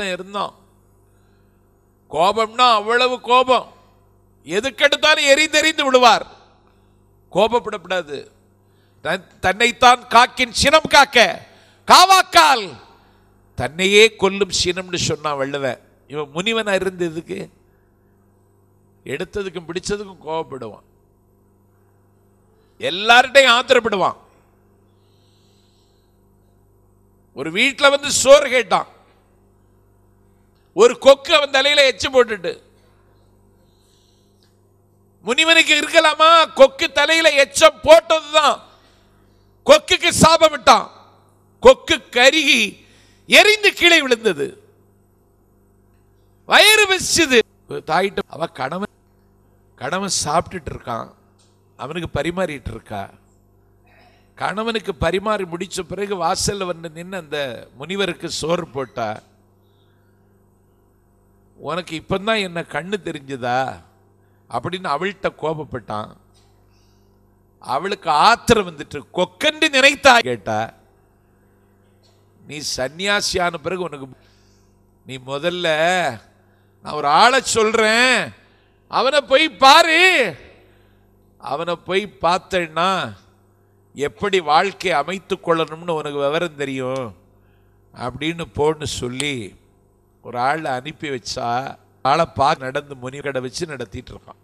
ஒருத்தன் இருந்தான் கோபம்னா அவ்வளவு கோபம் எதுக்கெடுத்தாலும் தெரிந்து விடுவார் கோபப்படப்படாது தன்னைத்தான் காக்கின் சினம் காக்க காவாக்கால் தன்னையே கொல்லும் சினம்னு சொன்னான் வள்ளுவன் இவன் முனிவன் இருந்ததுக்கு எடுத்ததுக்கும் பிடிச்சதுக்கும் கோபப்படுவான் எல்லார்டையும் ஆத்திரப்படுவான் ஒரு வீட்டில் வந்து சோறு கேட்டான் ஒரு கொக்கு அவன் தலையில எச்சு போட்டுட்டு முனிவனுக்கு இருக்கலாமா கொக்கு தலையில எச்சம் போட்டதுதான் கொக்குக்கு சாபம் விட்டான் கொக்கு கருகி எரிந்து கீழே விழுந்தது வயிறு வச்சது தாயிட்ட அவ கணவன் கணவன் சாப்பிட்டுட்டு இருக்கான் அவனுக்கு பரிமாறிட்டு இருக்கா கணவனுக்கு பரிமாறி முடித்த பிறகு வாசலில் வந்து நின்று அந்த முனிவருக்கு சோறு போட்டா உனக்கு இப்போ தான் என்ன கண்ணு தெரிஞ்சதா அப்படின்னு அவள்கிட்ட கோபப்பட்டான் அவளுக்கு ஆத்திரம் வந்துட்டு கொக்கண்டு நினைத்தா கேட்டா நீ சன்னியாசியான பிறகு உனக்கு நீ முதல்ல நான் ஒரு ஆளை சொல்கிறேன் அவனை போய் பாரு அவனை போய் பார்த்தேன்னா எப்படி வாழ்க்கையை அமைத்து கொள்ளணும்னு உனக்கு விவரம் தெரியும் அப்படின்னு போன்னு சொல்லி ஒரு ஆள் அனுப்பி வச்சா ஆளை பார்க்க நடந்து முனி கடை வச்சு நடத்திட்டு இருக்கான்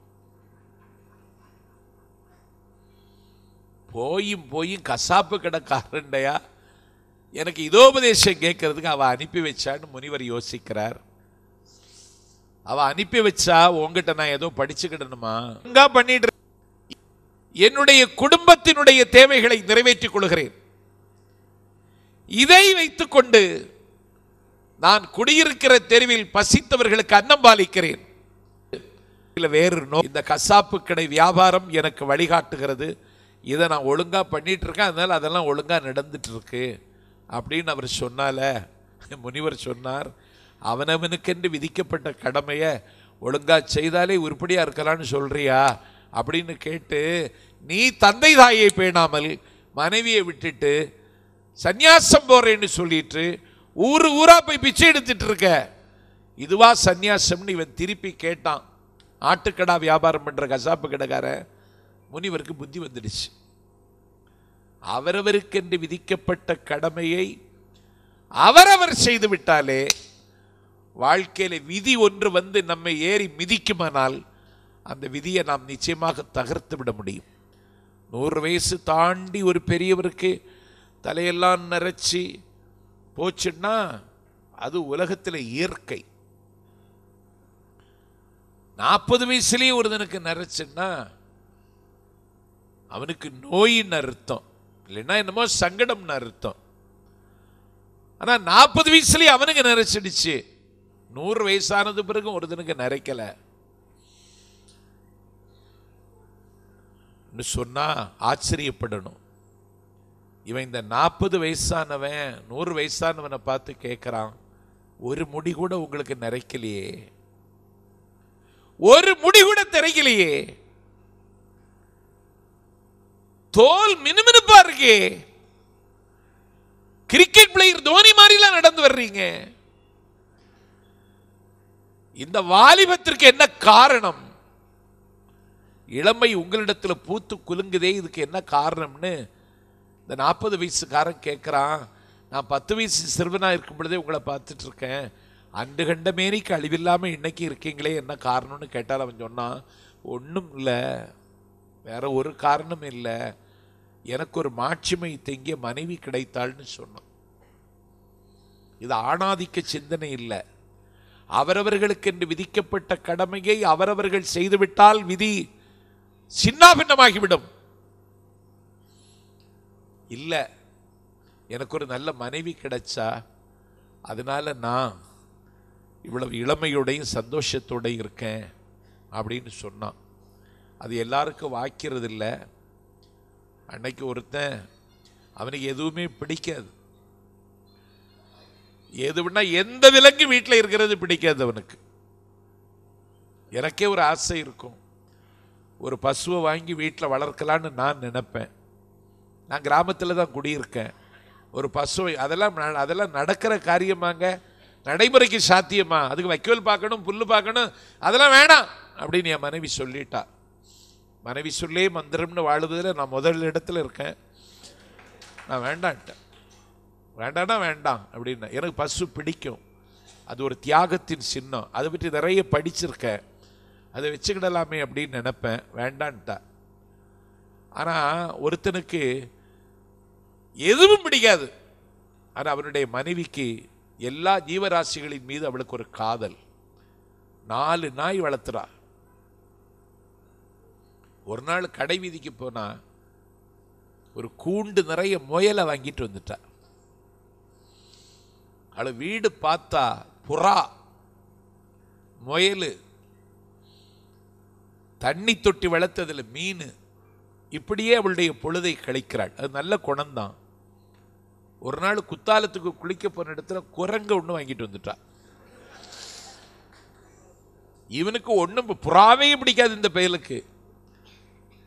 போயும் போயும் கசாப்பு கடைக்காரண்டையா எனக்கு உபதேசம் கேட்கறதுக்கு அவள் அனுப்பி வச்சான்னு முனிவர் யோசிக்கிறார் அவ அனுப்பி வச்சா உங்ககிட்ட நான் ஏதோ படிச்சுக்கிடணுமா அங்கா பண்ணிட்டு என்னுடைய குடும்பத்தினுடைய தேவைகளை நிறைவேற்றிக் கொள்கிறேன் இதை வைத்துக்கொண்டு நான் குடியிருக்கிற தெருவில் பசித்தவர்களுக்கு அன்னம் பாலிக்கிறேன் வேறு நோ இந்த கசாப்பு கடை வியாபாரம் எனக்கு வழிகாட்டுகிறது இதை நான் ஒழுங்காக பண்ணிகிட்டு இருக்கேன் அதனால் அதெல்லாம் ஒழுங்காக இருக்கு அப்படின்னு அவர் சொன்னால முனிவர் சொன்னார் அவனவனுக்கென்று விதிக்கப்பட்ட கடமையை ஒழுங்காக செய்தாலே உருப்படியாக இருக்கலான்னு சொல்கிறியா அப்படின்னு கேட்டு நீ தந்தை தாயை பேணாமல் மனைவியை விட்டுட்டு சந்நியாசம் போகிறேன்னு சொல்லிட்டு ஊர் ஊரா போய் பிச்சை எடுத்துட்டு இருக்க இதுவா சந்நியாசம்னு இவன் திருப்பி கேட்டான் ஆட்டுக்கடா வியாபாரம் பண்ற கசாப்பு கடைக்கார முனிவருக்கு புத்தி வந்துடுச்சு அவரவருக்கென்று விதிக்கப்பட்ட கடமையை அவரவர் செய்து விட்டாலே வாழ்க்கையில் விதி ஒன்று வந்து நம்மை ஏறி மிதிக்குமானால் அந்த விதியை நாம் நிச்சயமாக தகர்த்து விட முடியும் நூறு வயசு தாண்டி ஒரு பெரியவருக்கு தலையெல்லாம் நிறச்சி போச்சுன்னா அது உலகத்தில் இயற்கை நாற்பது வயசுலேயே ஒருத்தனுக்கு நிறைச்சுன்னா அவனுக்கு நோயின்னு அர்த்தம் இல்லைன்னா என்னமோ சங்கடம்னு அர்த்தம் ஆனால் நாற்பது வயசுலேயே அவனுக்கு நிறைச்சிடுச்சு நூறு வயசானது பிறகு ஒருத்தனுக்கு நிறைக்கல சொன்னால் ஆச்சரியப்படணும் இவன் இந்த நாற்பது வயசானவன் நூறு வயசானவனை பார்த்து கேட்குறான் ஒரு முடி கூட உங்களுக்கு நிறைக்கலையே ஒரு முடி கூட திரைக்கலையே தோல் மினுமினுப்பா இருக்கே கிரிக்கெட் பிளேயர் தோனி மாதிரிலாம் நடந்து வர்றீங்க இந்த வாலிபத்திற்கு என்ன காரணம் இளமை உங்களிடத்தில் பூத்து குலுங்குதே இதுக்கு என்ன காரணம்னு இந்த நாற்பது வயசுக்காரன் கேட்குறான் நான் பத்து வயசு சிறுவனாக இருக்கும் பொழுதே உங்களை பார்த்துட்ருக்கேன் அண்டு கண்ட மேரிக்கு அழிவில்லாமல் இன்றைக்கி இருக்கீங்களே என்ன காரணம்னு கேட்டால் அவன் சொன்னான் ஒன்றும் இல்லை வேறு ஒரு காரணம் இல்லை எனக்கு ஒரு மாட்சிமை தங்கிய மனைவி கிடைத்தாள்னு சொன்னான் இது ஆணாதிக்க சிந்தனை இல்லை அவரவர்களுக்கென்று விதிக்கப்பட்ட கடமையை அவரவர்கள் செய்துவிட்டால் விதி சின்னாபின்னமாகிவிடும் இல்லை எனக்கு ஒரு நல்ல மனைவி கிடைச்சா அதனால் நான் இவ்வளவு இளமையோடையும் சந்தோஷத்தோடையும் இருக்கேன் அப்படின்னு சொன்னான் அது எல்லாருக்கும் வாய்க்கிறது இல்லை அன்னைக்கு ஒருத்தன் அவனுக்கு எதுவுமே பிடிக்காது எதுவுன்னா எந்த விலங்கு வீட்டில் இருக்கிறது பிடிக்காது அவனுக்கு எனக்கே ஒரு ஆசை இருக்கும் ஒரு பசுவை வாங்கி வீட்டில் வளர்க்கலான்னு நான் நினப்பேன் நான் கிராமத்தில் தான் குடியிருக்கேன் ஒரு பசுவை அதெல்லாம் அதெல்லாம் நடக்கிற காரியமாங்க நடைமுறைக்கு சாத்தியமா அதுக்கு வைக்கோல் பார்க்கணும் புல் பார்க்கணும் அதெல்லாம் வேணாம் அப்படின்னு என் மனைவி சொல்லிட்டா மனைவி சொல்லே மந்திரம்னு வாழுவதில் நான் முதல் இடத்துல இருக்கேன் நான் வேண்டான்ட்டேன் வேண்டானா வேண்டாம் அப்படின்னா எனக்கு பசு பிடிக்கும் அது ஒரு தியாகத்தின் சின்னம் அதை பற்றி நிறைய படிச்சிருக்கேன் அதை வச்சுக்கிடலாமே அப்படின்னு நினப்பேன் வேண்டான்ட்டா ஆனால் ஒருத்தனுக்கு எதுவும் பிடிக்காது ஆனால் அவருடைய மனைவிக்கு எல்லா ஜீவராசிகளின் மீது அவளுக்கு ஒரு காதல் நாலு நாய் வளர்த்துறா ஒரு நாள் கடை வீதிக்கு போனால் ஒரு கூண்டு நிறைய முயலை வாங்கிட்டு வந்துட்டா அவள் வீடு பார்த்தா புறா முயல் தண்ணி தொட்டி வளர்த்ததில் மீன் இப்படியே அவளுடைய பொழுதை கழிக்கிறாள் அது நல்ல குணம்தான் ஒரு நாள் குத்தாலத்துக்கு குளிக்க போன இடத்துல குரங்க ஒன்று வாங்கிட்டு வந்துட்டா இவனுக்கு ஒன்றும் புறாவே பிடிக்காது இந்த பயலுக்கு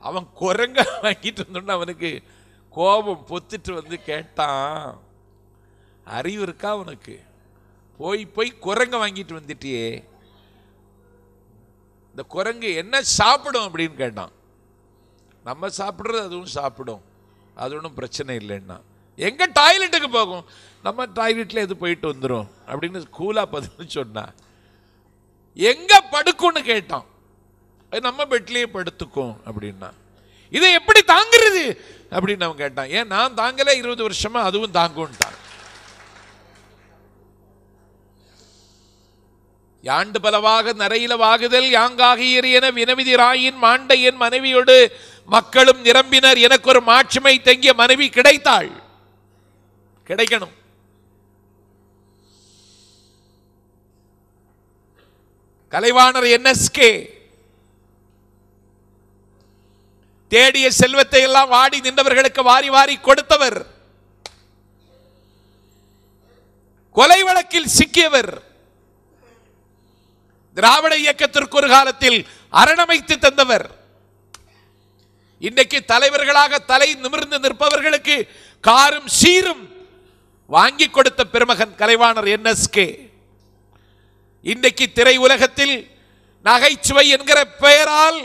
அவன் குரங்க வாங்கிட்டு வந்தோன்னு அவனுக்கு கோபம் பொத்துட்டு வந்து கேட்டான் அறிவு இருக்கா அவனுக்கு போய் போய் குரங்க வாங்கிட்டு வந்துட்டியே இந்த குரங்கு என்ன சாப்பிடும் அப்படின்னு கேட்டான் நம்ம சாப்பிட்றது அதுவும் சாப்பிடும் அது ஒன்றும் பிரச்சனை இல்லைன்னா எங்க டாய்லெட்டுக்கு போகும் நம்ம டாய்லெட்டில் எது போயிட்டு வந்துடும் அப்படின்னு கூலாக பதில் சொன்னான் எங்கே படுக்கும்னு கேட்டான் அது நம்ம பெட்லேயே படுத்துக்கும் அப்படின்னா இதை எப்படி தாங்குறது அப்படின்னு அவன் கேட்டான் ஏன் நான் தாங்கல இருபது வருஷமா அதுவும் தாங்கும்ட்டான் யாண்டு பலவாக நிறையில வாகுதல் யாங்காகியர் என ராயின் மாண்டையின் மனைவியோடு மக்களும் நிரம்பினர் எனக்கு ஒரு மாட்சிமை தங்கிய மனைவி கிடைத்தாள் கிடைக்கணும் கலைவாணர் என்எஸ்கே தேடிய செல்வத்தை எல்லாம் வாடி நின்றவர்களுக்கு வாரி வாரி கொடுத்தவர் கொலை வழக்கில் சிக்கியவர் திராவிட இயக்கத்திற்கு ஒரு காலத்தில் அரணமைத்து தந்தவர் இன்றைக்கு தலைவர்களாக தலை நிமிர்ந்து நிற்பவர்களுக்கு காரும் சீரும் வாங்கி கொடுத்த பெருமகன் கலைவாணர் என்எஸ்கே இன்றைக்கு திரை உலகத்தில் நகைச்சுவை என்கிற பெயரால்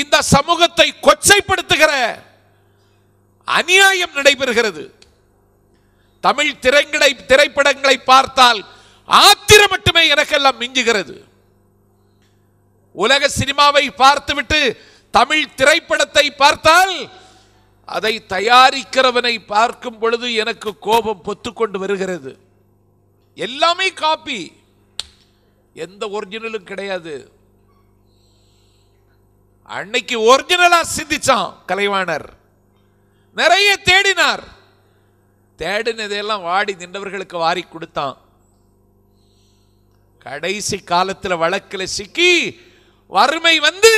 இந்த சமூகத்தை கொச்சைப்படுத்துகிற அநியாயம் நடைபெறுகிறது தமிழ் திரைங்களை திரைப்படங்களை பார்த்தால் ஆத்திரம் மட்டுமே எனக்கெல்லாம் மிஞ்சுகிறது உலக சினிமாவை பார்த்துவிட்டு தமிழ் திரைப்படத்தை பார்த்தால் அதை தயாரிக்கிறவனை பார்க்கும் பொழுது எனக்கு கோபம் பொத்துக்கொண்டு வருகிறது எல்லாமே காப்பி எந்த ஒரிஜினலும் கிடையாது அன்னைக்கு ஒரிஜினலா சிந்திச்சான் கலைவாணர் நிறைய தேடினார் தேடினதையெல்லாம் வாடி நின்றவர்களுக்கு வாரி கொடுத்தான் கடைசி காலத்தில் வழக்கில் சிக்கி வறுமை வந்து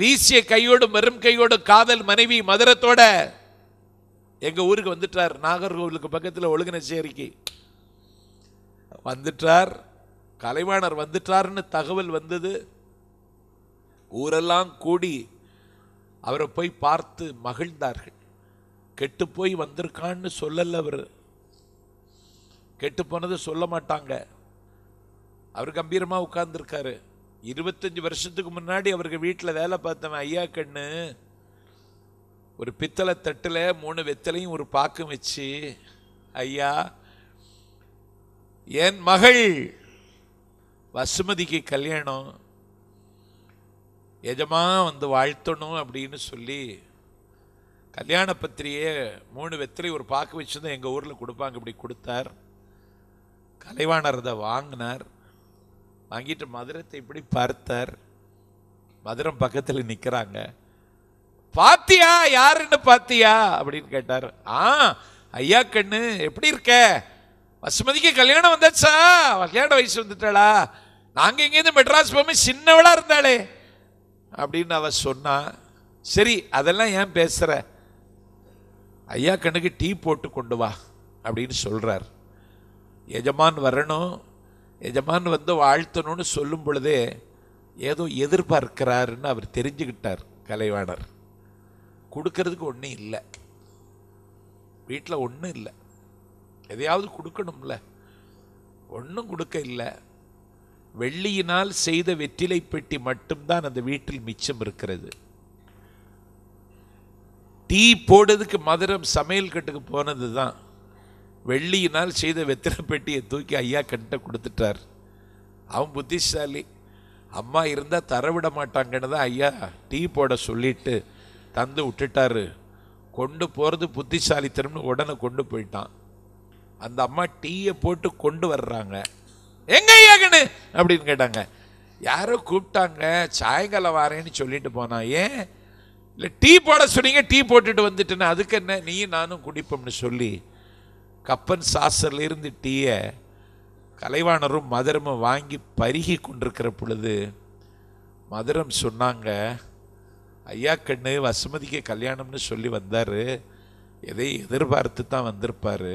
வீசிய கையோடு வெறும் கையோடு காதல் மனைவி மதுரத்தோட எங்க ஊருக்கு வந்துட்டார் நாகர்கோவிலுக்கு பக்கத்தில் ஒழுங்கினச்சேரிக்கு வந்துட்டார் கலைவாணர் வந்துட்டார்னு தகவல் வந்தது ஊரெல்லாம் கூடி அவரை போய் பார்த்து மகிழ்ந்தார்கள் கெட்டு போய் வந்திருக்கான்னு சொல்லல அவர் கெட்டு போனது சொல்ல மாட்டாங்க அவர் கம்பீரமாக உட்கார்ந்துருக்காரு இருபத்தஞ்சி வருஷத்துக்கு முன்னாடி அவருக்கு வீட்டில் வேலை பார்த்தவன் ஐயா கண்ணு ஒரு பித்தளை தட்டில் மூணு வெத்தலையும் ஒரு பாக்கம் வச்சு ஐயா என் மகள் வசுமதிக்கு கல்யாணம் எஜமா வந்து வாழ்த்தணும் அப்படின்னு சொல்லி கல்யாண பத்திரியை மூணு வெத்திரை ஒரு பாக்கு வச்சுருந்தா எங்கள் ஊரில் கொடுப்பாங்க இப்படி கொடுத்தார் கலைவாணர் அதை வாங்கினார் வாங்கிட்டு மதுரத்தை இப்படி பார்த்தார் மதுரம் பக்கத்தில் நிற்கிறாங்க பாத்தியா யாருன்னு பாத்தியா அப்படின்னு கேட்டார் ஆ ஐயா கண்ணு எப்படி இருக்க வசுமதிக்கு கல்யாணம் வந்தாச்சா கல்யாண வயசு வந்துட்டாளா நாங்கள் இங்கேருந்து மெட்ராஸ் போய் சின்னவளாக இருந்தாளே அப்படின்னு அவ சொன்னா சரி அதெல்லாம் ஏன் பேசுகிற ஐயா கண்ணுக்கு டீ போட்டு கொண்டு வா அப்படின்னு சொல்கிறார் எஜமான் வரணும் எஜமான் வந்து வாழ்த்தணும்னு சொல்லும் பொழுதே ஏதோ எதிர்பார்க்கிறாருன்னு அவர் தெரிஞ்சுக்கிட்டார் கலைவாணர் கொடுக்கறதுக்கு ஒன்றும் இல்லை வீட்டில் ஒன்றும் இல்லை எதையாவது கொடுக்கணும்ல ஒன்றும் கொடுக்க இல்லை வெள்ளியினால் செய்த வெற்றிலை பெட்டி மட்டும்தான் அந்த வீட்டில் மிச்சம் இருக்கிறது டீ போடுறதுக்கு மதுரம் சமையல் கட்டுக்கு போனது தான் வெள்ளியினால் செய்த வெத்திர பெட்டியை தூக்கி ஐயா கண்ட கொடுத்துட்டார் அவன் புத்திசாலி அம்மா இருந்தால் தரவிட மாட்டாங்கன்னு தான் ஐயா டீ போட சொல்லிட்டு தந்து விட்டுட்டாரு கொண்டு போகிறது புத்திசாலித்தனம்னு உடனே கொண்டு போயிட்டான் அந்த அம்மா டீயை போட்டு கொண்டு வர்றாங்க எங்க ஐயாகனு அப்படின்னு கேட்டாங்க யாரோ கூப்பிட்டாங்க சாயங்காலம் வாரேன்னு சொல்லிட்டு போனான் ஏன் இல்லை டீ போட சொன்னீங்க டீ போட்டுட்டு வந்துட்டேன்னு அதுக்கு என்ன நீயும் நானும் குடிப்போம்னு சொல்லி கப்பன் சாசர்லேருந்து டீயை கலைவாணரும் மதுரமும் வாங்கி பருகி கொண்டிருக்கிற பொழுது மதுரம் சொன்னாங்க ஐயா கண்ணு வசுமதிக்கு கல்யாணம்னு சொல்லி வந்தார் எதை எதிர்பார்த்து தான் வந்திருப்பார்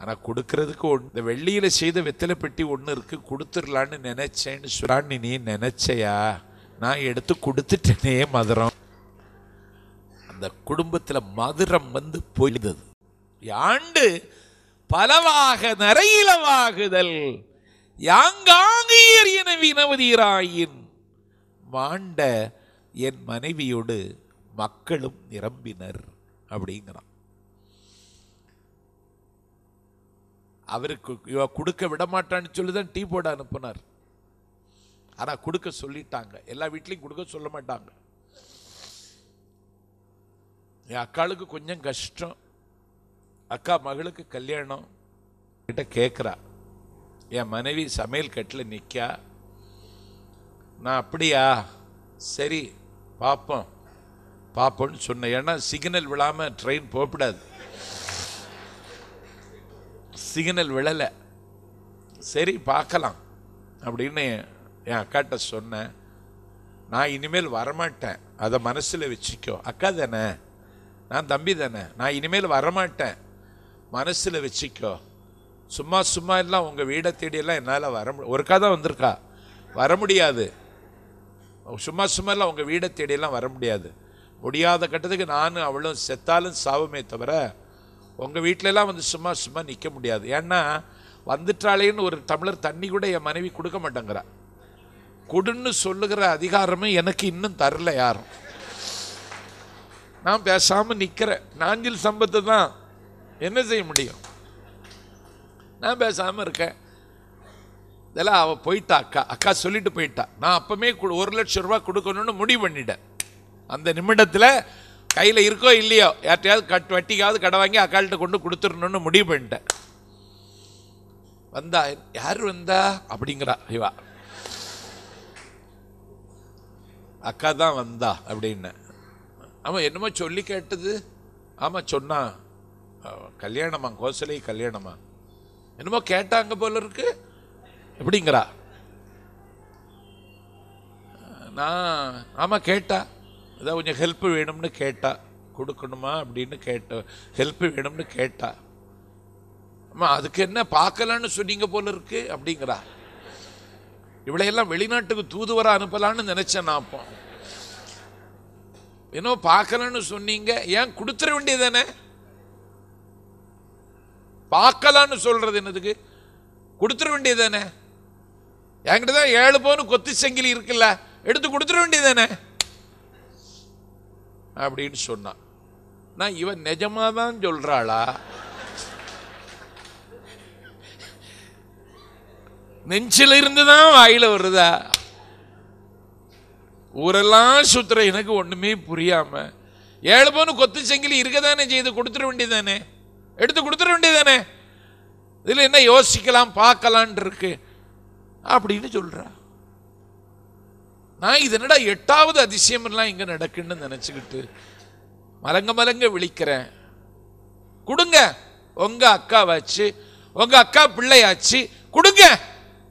ஆனால் கொடுக்கறதுக்கு ஒன் இந்த வெள்ளியில் செய்த வெத்தலை பெட்டி ஒன்று இருக்குது கொடுத்துடலான்னு நினச்சேன்னு சொல்லான்னு நீ நினச்சையா நான் எடுத்து கொடுத்துட்டேனே மதுரம் அந்த குடும்பத்தில் மதுரம் வந்து போயிருந்தது யாண்டு பலவாக நரையிலவாகுதல் யாங்காங்கியர் என வினவதீராயின் மாண்ட என் மனைவியோடு மக்களும் நிரம்பினர் அப்படிங்கிறான் அவருக்கு இவ கொடுக்க விட மாட்டான்னு சொல்லி தான் டீ போட அனுப்புனார் ஆனால் கொடுக்க சொல்லிட்டாங்க எல்லா வீட்லேயும் கொடுக்க சொல்ல மாட்டாங்க என் அக்காளுக்கு கொஞ்சம் கஷ்டம் அக்கா மகளுக்கு கல்யாணம் கிட்ட கேட்குறா என் மனைவி சமையல் கட்டில் நிற்கா நான் அப்படியா சரி பார்ப்போம் பார்ப்போம்னு சொன்னேன் ஏன்னா சிக்னல் விழாமல் ட்ரெயின் போகப்படாது சிக்னல் விழலை சரி பார்க்கலாம் அப்படின்னு என் அக்காட்ட சொன்னேன் நான் இனிமேல் வரமாட்டேன் அதை மனசில் வச்சுக்கோ அக்கா தானே நான் தம்பி தானே நான் இனிமேல் வரமாட்டேன் மனசில் வச்சுக்கோ சும்மா சும்மா எல்லாம் உங்கள் வீடை தேடியெல்லாம் என்னால் வர முடியும் ஒருக்கா தான் வந்திருக்கா வர முடியாது சும்மா சும்மா எல்லாம் உங்கள் வீடை தேடியெல்லாம் வர முடியாது முடியாத கட்டத்துக்கு நானும் அவளும் செத்தாலும் சாவுமே தவிர உங்கள் வீட்டிலலாம் வந்து சும்மா சும்மா நிற்க முடியாது ஏன்னா வந்துட்டாளேன்னு ஒரு தமிழர் தண்ணி கூட என் மனைவி கொடுக்க மாட்டேங்கிறா கொடுன்னு சொல்லுகிற அதிகாரமும் எனக்கு இன்னும் தரல யாரும் நான் பேசாமல் நிற்கிறேன் நாஞ்சில் சம்பத்து தான் என்ன செய்ய முடியும் நான் பேசாமல் இருக்கேன் இதெல்லாம் அவள் போயிட்டா அக்கா அக்கா சொல்லிட்டு போயிட்டா நான் அப்போமே ஒரு லட்சம் ரூபா கொடுக்கணும்னு முடிவு பண்ணிட்டேன் அந்த நிமிடத்தில் கையில் இருக்கோ இல்லையோ யார்ட்டையாவது கட் வட்டிக்காவது கடை வாங்கி அக்கால்கிட்ட கொண்டு கொடுத்துடணும்னு முடிவு பண்ணிட்டேன் வந்தா யார் வந்தா அப்படிங்கிறா ஐவா அக்கா தான் வந்தா அப்படின்னு ஆமாம் என்னமோ சொல்லி கேட்டது ஆமாம் சொன்னான் கல்யாணமா கோசலை கல்யாணமா என்னமோ கேட்டாங்க போல இருக்கு எப்படிங்கிறா நான் ஆமாம் கேட்டா ஏதாவது கொஞ்சம் ஹெல்ப் வேணும்னு கேட்டா கொடுக்கணுமா அப்படின்னு கேட்ட ஹெல்ப் வேணும்னு கேட்டா ஆமா அதுக்கு என்ன பார்க்கலான்னு சொன்னீங்க போல இருக்கு அப்படிங்கிறா இவளையெல்லாம் வெளிநாட்டுக்கு தூதுவர அனுப்பலான்னு நினைச்சேன் நான் அப்போ என்னோ பார்க்கலன்னு சொன்னீங்க ஏன் கொடுத்துட வேண்டியதானே பார்க்கலான்னு சொல்கிறது என்னதுக்கு கொடுத்துட வேண்டியது தானே என்கிட்ட தான் ஏழு போன கொத்தி செங்கிலி இருக்குல்ல எடுத்து கொடுத்துட வேண்டியது தானே அப்படின்னு சொன்னான் நான் இவன் நிஜமாக தான் சொல்கிறாளா நெஞ்சில இருந்துதான் தான் வாயில் வருதா ஊரெல்லாம் சுத்துற எனக்கு ஒன்றுமே புரியாமல் ஏழு போன கொத்து செங்கிலி இருக்க தானே செய்து கொடுத்துட வேண்டியதானே எடுத்து கொடுத்துட வேண்டியதானே இதில் என்ன யோசிக்கலாம் பார்க்கலான் இருக்கு அப்படின்னு சொல்கிறா நான் இது என்னடா எட்டாவது எல்லாம் இங்கே நடக்குன்னு நினச்சிக்கிட்டு மலங்க மலங்க விழிக்கிறேன் கொடுங்க உங்கள் அக்காவாச்சு உங்கள் அக்கா பிள்ளையாச்சு கொடுங்க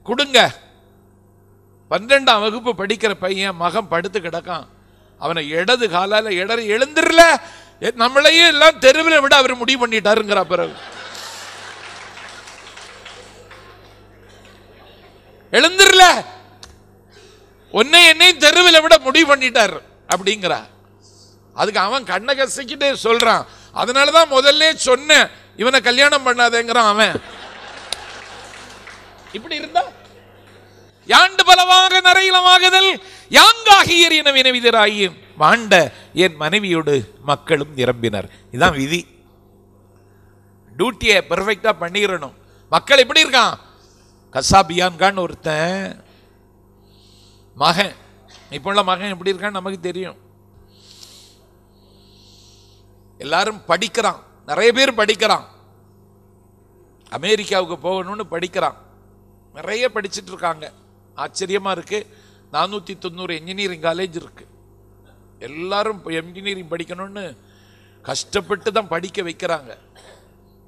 கொடுங்க பன்னெண்டாம் வகுப்பு படிக்கிற பையன் மகன் படுத்து கிடக்கான் அவனை இடது காலால் இடறி எழுந்துடல நம்மளையே எல்லாம் தெருவில் விட அவர் முடிவு பண்ணிட்டாருங்கிற பிறகு எழுந்திரல ஒன்னே என்னை தெருவில் விட முடிவு பண்ணிட்டார் அப்படிங்கிறா அதுக்கு அவன் கண்ணை கசிக்கிட்டே சொல்றான் அதனால தான் முதல்ல சொன்னேன் இவனை கல்யாணம் பண்ணாதேங்கிறான் அவன் இப்படி இருந்தா யாண்டு பலவாக ನರೈಲವಾಗದಲ್ யாங்காகியர் என வினவிதராயி வாண்ட என் மனைவியோடு மக்களும் நிரம்பினர் இதான் விதி டியூட்டியை பர்ஃபெக்டாக பண்ணிடணும் மக்கள் எப்படி இருக்கான் கசாபியான்கான்னு ஒருத்தன் மகன் இப்போ உள்ள மகன் எப்படி இருக்கான்னு நமக்கு தெரியும் எல்லாரும் படிக்கிறான் நிறைய பேர் படிக்கிறான் அமெரிக்காவுக்கு போகணும்னு படிக்கிறான் நிறைய படிச்சுட்டு இருக்காங்க ஆச்சரியமாக இருக்குது நானூற்றி தொண்ணூறு இன்ஜினியரிங் காலேஜ் இருக்குது எல்லாரும் என்ஜினியரிங் படிக்கணும்னு கஷ்டப்பட்டு தான் படிக்க வைக்கிறாங்க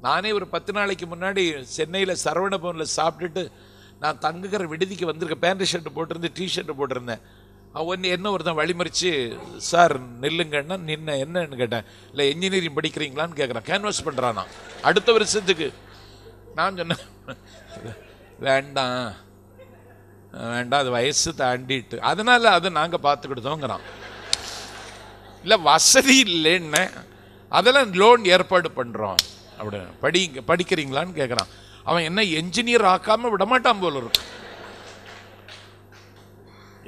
நானே ஒரு பத்து நாளைக்கு முன்னாடி சென்னையில் பவனில் சாப்பிட்டுட்டு நான் தங்குகிற விடுதிக்கு வந்திருக்க பேண்ட் ஷர்ட் போட்டிருந்தேன் ஷர்ட் போட்டிருந்தேன் அவன் என்ன ஒருத்தன் வழிமறித்து சார் நில்லுங்கன்னா நின்ன என்னன்னு கேட்டேன் இல்லை இன்ஜினியரிங் படிக்கிறீங்களான்னு கேட்குறேன் கேன்வாஸ் பண்ணுறான் அடுத்த வருஷத்துக்கு நான் சொன்னேன் வேண்டாம் வேண்டாம் அது வயசு தாண்டிட்டு அதனால் அதை நாங்கள் பார்த்துக்கிட்டோங்கிறான் இல்லை வசதி இல்லைன்னு அதெல்லாம் லோன் ஏற்பாடு பண்ணுறோம் அப்படி படி படிக்கிறீங்களான்னு கேட்குறான் அவன் என்ன என்ஜினியர் ஆக்காமல் விடமாட்டான் போல இருக்கு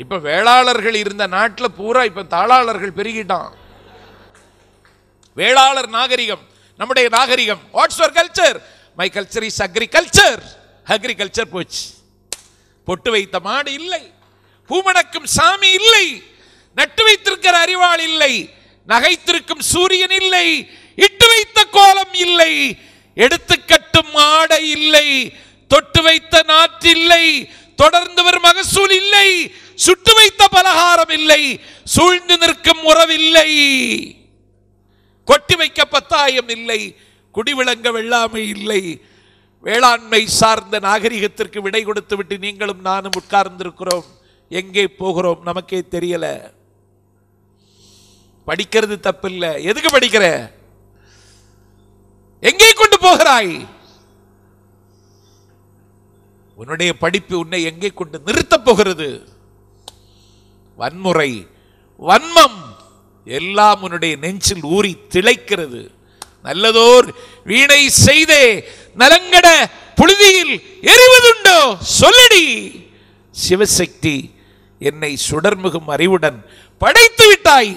இப்போ வேளாளர்கள் இருந்த நாட்டில் பூரா இப்போ தாளாளர்கள் பெருகிட்டான் வேளாளர் நாகரிகம் நம்முடைய நாகரிகம் what's culture my culture is agriculture agriculture போச்சு பொட்டு வைத்த மாடு இல்லை பூமணக்கும் சாமி இல்லை நட்டு வைத்திருக்கிற அறிவாள் இல்லை நகைத்திருக்கும் சூரியன் இல்லை இட்டு வைத்த கோலம் இல்லை எடுத்து கட்டும் ஆடை இல்லை தொட்டு வைத்த நாற்றில்லை தொடர்ந்து வரும் மகசூல் இல்லை சுட்டு வைத்த பலகாரம் இல்லை சூழ்ந்து நிற்கும் உறவில்லை கொட்டி வைக்க பத்தாயம் இல்லை குடிவிளங்க வெள்ளாமை இல்லை வேளாண்மை சார்ந்த நாகரிகத்திற்கு விடை கொடுத்து விட்டு நீங்களும் நானும் உட்கார்ந்திருக்கிறோம் எங்கே போகிறோம் நமக்கே தெரியல படிக்கிறது தப்பில்லை எதுக்கு படிக்கிற எங்கே கொண்டு போகிறாய் உன்னுடைய படிப்பு உன்னை எங்கே கொண்டு நிறுத்தப் போகிறது வன்முறை வன்மம் எல்லாம் உன்னுடைய நெஞ்சில் ஊறி திளைக்கிறது நல்லதோர் வீணை செய்தே நலங்கட புழுதியில் எறிவதுண்டோ சொல்லடி சிவசக்தி என்னை சுடர்முகம் அறிவுடன் படைத்து விட்டாய்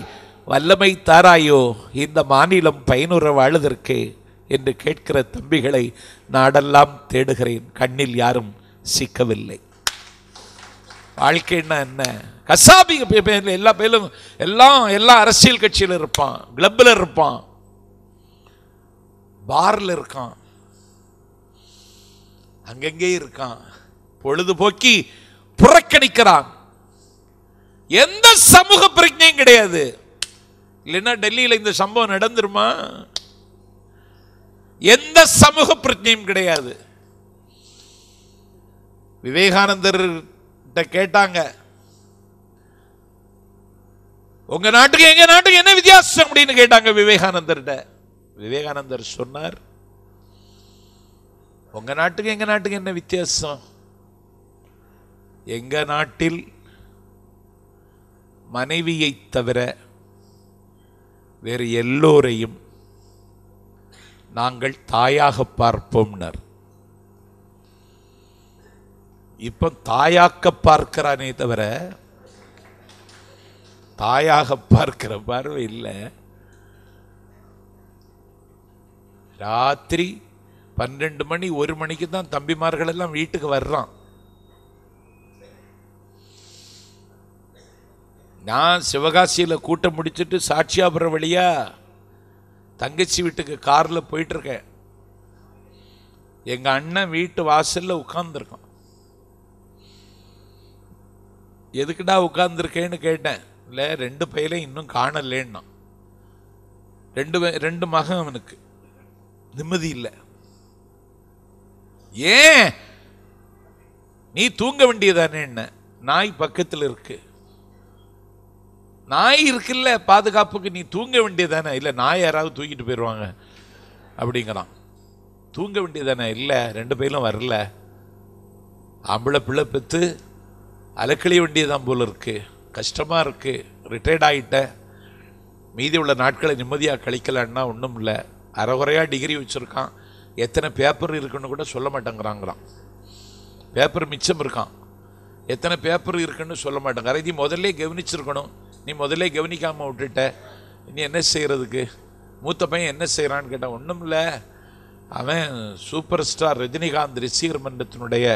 வல்லமை தாராயோ இந்த மாநிலம் பயனுற வாழுதற்கு என்று கேட்கிற தம்பிகளை நாடெல்லாம் தேடுகிறேன் கண்ணில் யாரும் சிக்கவில்லை வாழ்க்கைன்னா என்ன கசாபி எல்லா பேரும் எல்லாம் எல்லா அரசியல் கட்சியில் இருப்பான் கிளப்பில் இருப்பான் பார்ல இருக்கான் அங்கங்கே இருக்கான் பொழுதுபோக்கி புறக்கணிக்கிறான் எந்த சமூக பிரச்சனையும் கிடையாது இல்லைன்னா டெல்லியில் இந்த சம்பவம் நடந்துருமா எந்த சமூக பிரச்சனையும் கிடையாது விவேகானந்தர் கேட்டாங்க உங்க நாட்டுக்கு எங்க நாட்டுக்கு என்ன வித்தியாசம் அப்படின்னு கேட்டாங்க விவேகானந்தர்கிட்ட விவேகானந்தர் சொன்னார் உங்கள் நாட்டுக்கு எங்கள் நாட்டுக்கு என்ன வித்தியாசம் எங்கள் நாட்டில் மனைவியை தவிர வேறு எல்லோரையும் நாங்கள் தாயாக பார்ப்போம்னர் இப்போ தாயாக்க பார்க்கிறானே தவிர தாயாக பார்க்கிற பார்வை இல்லை ராத்திரி பன்னெண்டு மணி ஒரு மணிக்கு தான் தம்பிமார்கள் எல்லாம் வீட்டுக்கு வர்றான் நான் சிவகாசியில் கூட்டம் முடிச்சுட்டு சாட்சியாபுரம் வழியா தங்கச்சி வீட்டுக்கு காரில் போயிட்டுருக்கேன் எங்கள் அண்ணன் வீட்டு வாசலில் உட்காந்துருக்கான் எதுக்குடா உட்காந்துருக்கேன்னு கேட்டேன் இல்லை ரெண்டு பையலையும் இன்னும் காணலேன்னா ரெண்டு ரெண்டு மகன் அவனுக்கு நிம்மதி இல்லை ஏன் நீ தூங்க வேண்டியதானே என்ன நாய் பக்கத்தில் இருக்கு நாய் இருக்குல்ல பாதுகாப்புக்கு நீ தூங்க வேண்டியதானே இல்லை நாய் யாராவது தூங்கிட்டு போயிடுவாங்க அப்படிங்கிறான் தூங்க வேண்டியதானே இல்லை ரெண்டு பேரும் வரல ஆம்பளை பிள்ளை பெற்று அலக்கழிய வேண்டியதான் போல இருக்கு கஷ்டமாக இருக்கு ரிட்டையர்ட் ஆகிட்ட மீதி உள்ள நாட்களை நிம்மதியாக கழிக்கலான்னா ஒன்றும் இல்லை அரைகுறையாக டிகிரி வச்சுருக்கான் எத்தனை பேப்பர் இருக்குன்னு கூட சொல்ல மாட்டேங்கிறாங்களாம் பேப்பர் மிச்சம் இருக்கான் எத்தனை பேப்பர் இருக்குன்னு சொல்ல மாட்டேங்கிற இது நீ முதல்ல கவனிச்சிருக்கணும் நீ முதல்ல கவனிக்காமல் விட்டுட்ட நீ என்ன செய்கிறதுக்கு மூத்த பையன் என்ன செய்கிறான்னு கேட்டான் ஒன்றும் இல்லை அவன் சூப்பர் ஸ்டார் ரஜினிகாந்த் ரிசீவர் மன்றத்தினுடைய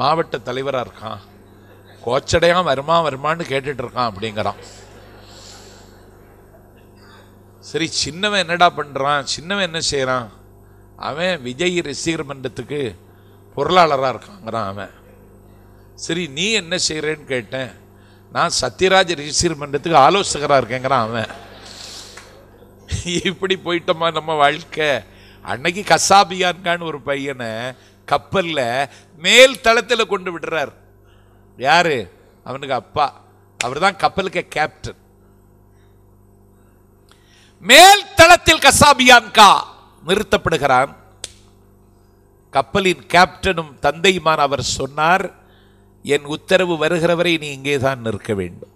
மாவட்ட தலைவராக இருக்கான் கோச்சடையாக வருமா வருமானு கேட்டுட்ருக்கான் அப்படிங்கிறான் சரி சின்னவன் என்னடா பண்ணுறான் சின்னவன் என்ன செய்கிறான் அவன் விஜய் ரசிகர் மன்றத்துக்கு பொருளாளராக இருக்காங்கிறான் அவன் சரி நீ என்ன செய்கிறேன்னு கேட்டேன் நான் சத்யராஜ் ரசிகர் மன்றத்துக்கு ஆலோசகராக இருக்கேங்கிறான் அவன் இப்படி போயிட்டோமா நம்ம வாழ்க்கை அன்னைக்கு கசாபியான்கான்னு ஒரு பையனை கப்பலில் மேல் தளத்தில் கொண்டு விடுறார் யாரு அவனுக்கு அப்பா அவர் தான் கப்பலுக்கு கேப்டன் மேல் தளத்தில் கசாபியான்கா நிறுத்தப்படுகிறான் கப்பலின் கேப்டனும் தந்தையுமான அவர் சொன்னார் என் உத்தரவு வருகிறவரை நீ இங்கேதான் நிற்க வேண்டும்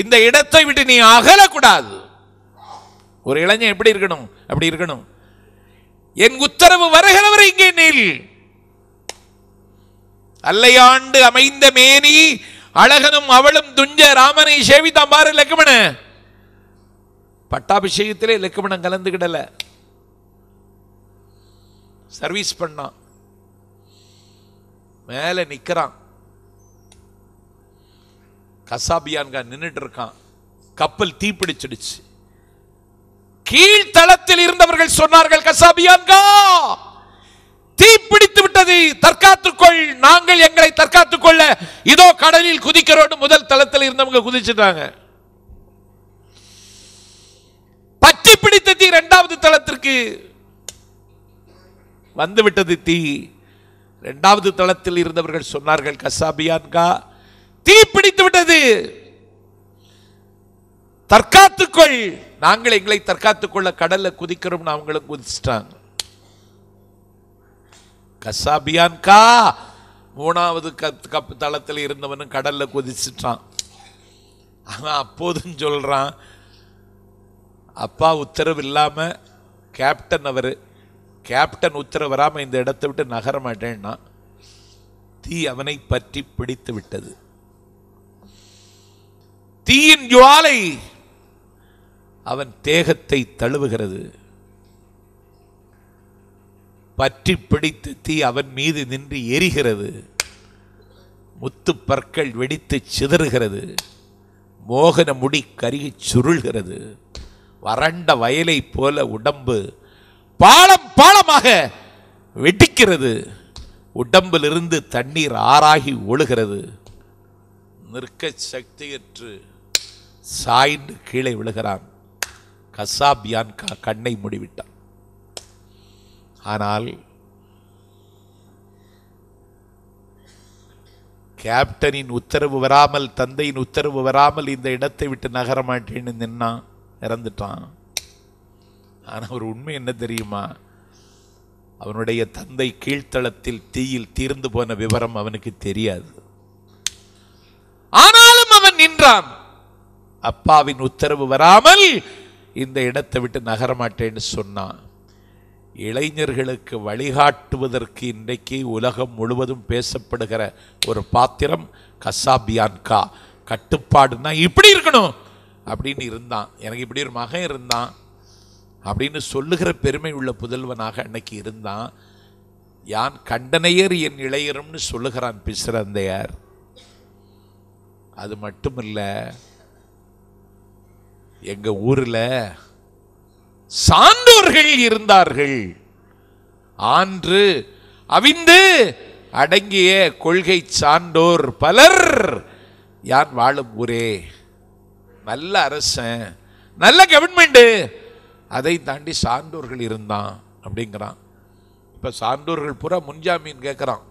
இந்த இடத்தை விட்டு நீ அகலக்கூடாது ஒரு இளைஞன் எப்படி இருக்கணும் அப்படி இருக்கணும் என் உத்தரவு வருகிறவரை இங்கே நில் அல்லையாண்டு அமைந்த மேனி அழகனும் அவளும் துஞ்ச ராமனை சேவித்தான் பாரு லக்குமண பட்டாபிஷேகத்திலே லக்குமணம் கலந்துகிடல சர்வீஸ் பண்ணான் மேல நிக்கிறான் கசாபியான்கா நின்றுட்டு இருக்கான் கப்பல் தீப்பிடிச்சிடுச்சு கீழ்த்தளத்தில் இருந்தவர்கள் சொன்னார்கள் கசாபியான்கா தீப்பிடித்து விட்டது தற்காத்துக்கொள் நாங்கள் எங்களை கொள்ள இதோ கடலில் குதிக்கிறோடு முதல் தளத்தில் இருந்தவங்க குதிச்சுட்டாங்க பற்றி பிடித்த தீ இரண்டாவது தளத்திற்கு வந்துவிட்டது தீ இரண்டாவது தளத்தில் இருந்தவர்கள் சொன்னார்கள் கசாபியான்கா தீ பிடித்து விட்டது தற்காத்துக்கொள் நாங்கள் எங்களை தற்காத்துக் கொள்ள கடல்ல குதிக்கிறோம் அவங்களும் குதிச்சிட்டாங்க கசாபியான்கா மூணாவது கப் தளத்தில் இருந்தவனும் கடல்ல குதிச்சிட்டான் அவன் அப்போதும் சொல்றான் அப்பா உத்தரவு இல்லாமல் கேப்டன் அவர் கேப்டன் உத்தரவு வராமல் இந்த இடத்த விட்டு நகர மாட்டேன்னா தீ அவனை பற்றி பிடித்து விட்டது தீயின் ஜுவாலை அவன் தேகத்தை தழுவுகிறது பற்றி பிடித்து தீ அவன் மீது நின்று எரிகிறது முத்து பற்கள் வெடித்து சிதறுகிறது மோகன முடி கருகி சுருள்கிறது வறண்ட வயலை போல உடம்பு பாலம் பாலமாக வெட்டிக்கிறது உடம்பிலிருந்து தண்ணீர் ஆறாகி ஒழுகிறது நிற்க சக்தியற்று சாய்ந்து கீழே விழுகிறான் கசாபியான் கண்ணை மூடிவிட்டான் ஆனால் கேப்டனின் உத்தரவு வராமல் தந்தையின் உத்தரவு வராமல் இந்த இடத்தை விட்டு நகரமாட்டேன்னு நின்னான் இறந்துட்டான் ஆனால் ஒரு உண்மை என்ன தெரியுமா அவனுடைய தந்தை கீழ்த்தளத்தில் தீயில் தீர்ந்து போன விவரம் அவனுக்கு தெரியாது ஆனாலும் அவன் நின்றான் அப்பாவின் உத்தரவு வராமல் இந்த இடத்தை விட்டு நகரமாட்டேன்னு சொன்னான் இளைஞர்களுக்கு வழிகாட்டுவதற்கு இன்றைக்கு உலகம் முழுவதும் பேசப்படுகிற ஒரு பாத்திரம் கசாபியான்கா கட்டுப்பாடுனா இப்படி இருக்கணும் அப்படின்னு இருந்தான் எனக்கு இப்படி ஒரு மகன் இருந்தான் அப்படின்னு சொல்லுகிற பெருமை உள்ள புதல்வனாக அன்னைக்கு இருந்தான் யான் கண்டனையர் என் இளையரும்னு சொல்லுகிறான் பிசிறந்தையார் அது மட்டும் இல்லை எங்கள் ஊரில் சான்றோர்கள் இருந்தார்கள் ஆன்று அவிந்து அடங்கிய கொள்கை சான்றோர் பலர் யான் வாழும் ஊரே நல்ல அரசன் நல்ல கவர்மெண்ட்டு அதை தாண்டி சான்றோர்கள் இருந்தான் அப்படிங்கிறான் இப்போ சான்றோர்கள் பூரா முன்ஜாமீன் கேட்குறான்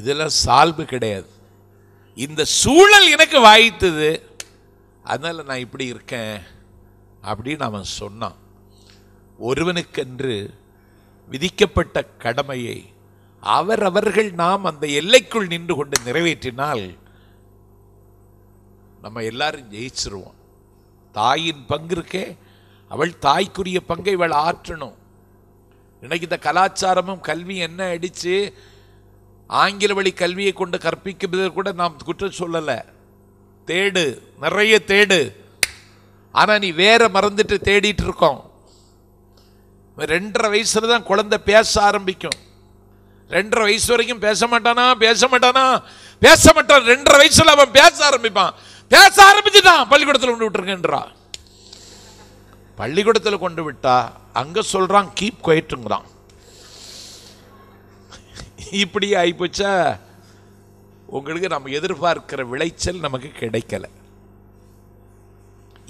இதெல்லாம் சால்பு கிடையாது இந்த சூழல் எனக்கு வாய்த்தது அதனால் நான் இப்படி இருக்கேன் அப்படின்னு அவன் சொன்னான் ஒருவனுக்கென்று விதிக்கப்பட்ட கடமையை அவரவர்கள் நாம் அந்த எல்லைக்குள் நின்று கொண்டு நிறைவேற்றினால் நம்ம எல்லாரும் ஜெயிச்சிருவோம் தாயின் பங்கு இருக்கே அவள் தாய்க்குரிய பங்கை இவள் ஆற்றணும் இன்னைக்கு இந்த கலாச்சாரமும் கல்வி என்ன அடித்து ஆங்கில வழி கல்வியை கொண்டு கற்பிக்கிறது கூட நாம் குற்றம் சொல்லலை தேடு நிறைய தேடு ஆனால் நீ வேற மறந்துட்டு தேடிட்டு இருக்கோம் ரெண்டரை வயசுல தான் குழந்தை பேச ஆரம்பிக்கும் ரெண்டரை வயசு வரைக்கும் பேச மாட்டானா பேச மாட்டானா பேச மாட்டான் ரெண்டரை வயசுல அவன் பேச ஆரம்பிப்பான் பேச ஆரம்பிச்சுட்டான் பள்ளிக்கூடத்தில் கொண்டு விட்டுருங்கன்றா பள்ளிக்கூடத்தில் கொண்டு விட்டா அங்க சொல்றான் கீப் குவைட்டுங்கிறான் இப்படி ஆகிப்போச்சா உங்களுக்கு நம்ம எதிர்பார்க்கிற விளைச்சல் நமக்கு கிடைக்கல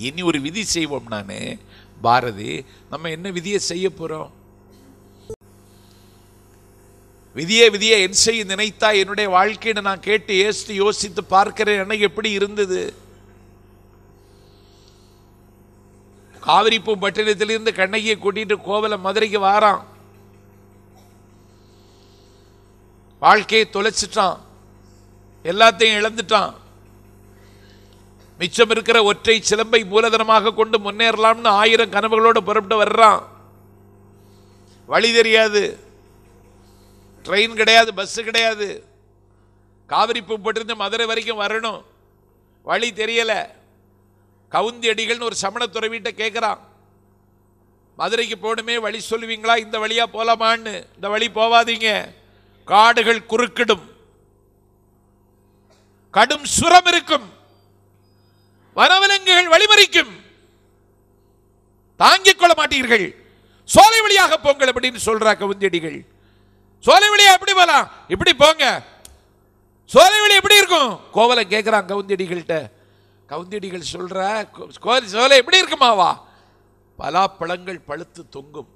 இனி ஒரு விதி செய்வோம் நான் பாரதி நம்ம என்ன விதியை செய்ய போகிறோம் விதிய விதிய என் செய்ய நினைத்தாய் என்னுடைய வாழ்க்கையை நான் கேட்டு ஏசிட்டு யோசித்து பார்க்கிறேன் என்ன எப்படி இருந்தது காவிரிப்பூ பட்டினத்திலிருந்து கண்ணகியை கூட்டிட்டு கோவலம் மதுரைக்கு வாரான் வாழ்க்கையை தொலைச்சிட்டான் எல்லாத்தையும் இழந்துட்டான் மிச்சம் இருக்கிற ஒற்றை சிலம்பை மூலதனமாக கொண்டு முன்னேறலாம்னு ஆயிரம் கனவுகளோடு புறப்பட்டு வர்றான் வழி தெரியாது ட்ரெயின் கிடையாது பஸ்ஸு கிடையாது காவிரி பூப்பட்டிருந்து மதுரை வரைக்கும் வரணும் வழி தெரியலை கவுந்தி அடிகள்னு ஒரு சமணத்துறை வீட்டை கேட்குறான் மதுரைக்கு போகணுமே வழி சொல்லுவீங்களா இந்த வழியாக போகலாமான்னு இந்த வழி போவாதீங்க காடுகள் குறுக்கிடும் கடும் சுரம் இருக்கும் வனவிலங்குகள் வழிமறிக்கும் தாங்கிக் கொள்ள மாட்டீர்கள் சோலை வழியாக போங்கள் அப்படின்னு சொல்றா கவுந்தியடிகள் சோலை வழியா எப்படி போகலாம் இப்படி போங்க சோலை வழி எப்படி இருக்கும் கோவலை கேட்குறான் கவுந்தியடிகள்கிட்ட கவுந்தியடிகள் சொல்கிற கோவில் சோலை எப்படி இருக்குமாவா பலாப்பழங்கள் பழுத்து தொங்கும்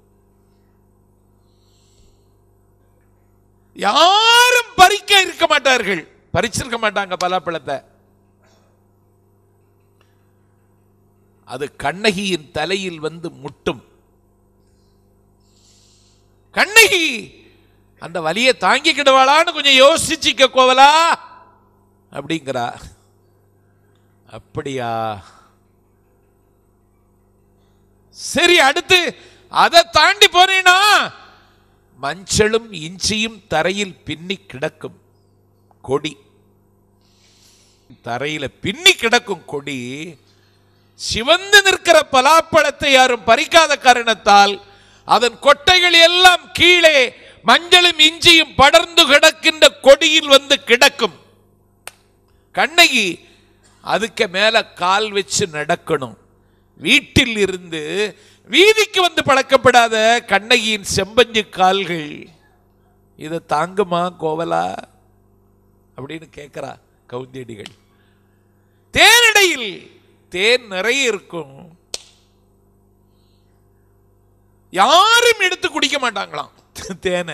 யாரும் பறிக்க இருக்க மாட்டார்கள் பறிச்சிருக்க மாட்டாங்க பலாப்பழத்தை அது கண்ணகியின் தலையில் வந்து முட்டும் கண்ணகி அந்த வலியை தாங்கிக்கிடுவாளான்னு கொஞ்சம் யோசிச்சுக்க கோவலா அப்படிங்கிறா அப்படியா சரி அடுத்து அதை தாண்டி போனா மஞ்சளும் இஞ்சியும் தரையில் பின்னி கிடக்கும் கொடி தரையில் பின்னி கிடக்கும் கொடி சிவந்து நிற்கிற பலாப்பழத்தை யாரும் பறிக்காத காரணத்தால் அதன் கொட்டைகள் எல்லாம் கீழே மஞ்சளும் இஞ்சியும் படர்ந்து கிடக்கின்ற கொடியில் வந்து கிடக்கும் கண்ணகி அதுக்கு மேல கால் வச்சு நடக்கணும் வீட்டில் இருந்து வீதிக்கு வந்து பழக்கப்படாத கண்ணகியின் செம்பஞ்சு கால்கள் இதை தாங்குமா கோவலா அப்படின்னு கேட்குறா கவுந்தியடிகள் தேனடையில் தேன் நிறைய இருக்கும் யாரும் எடுத்து குடிக்க மாட்டாங்களாம் தேன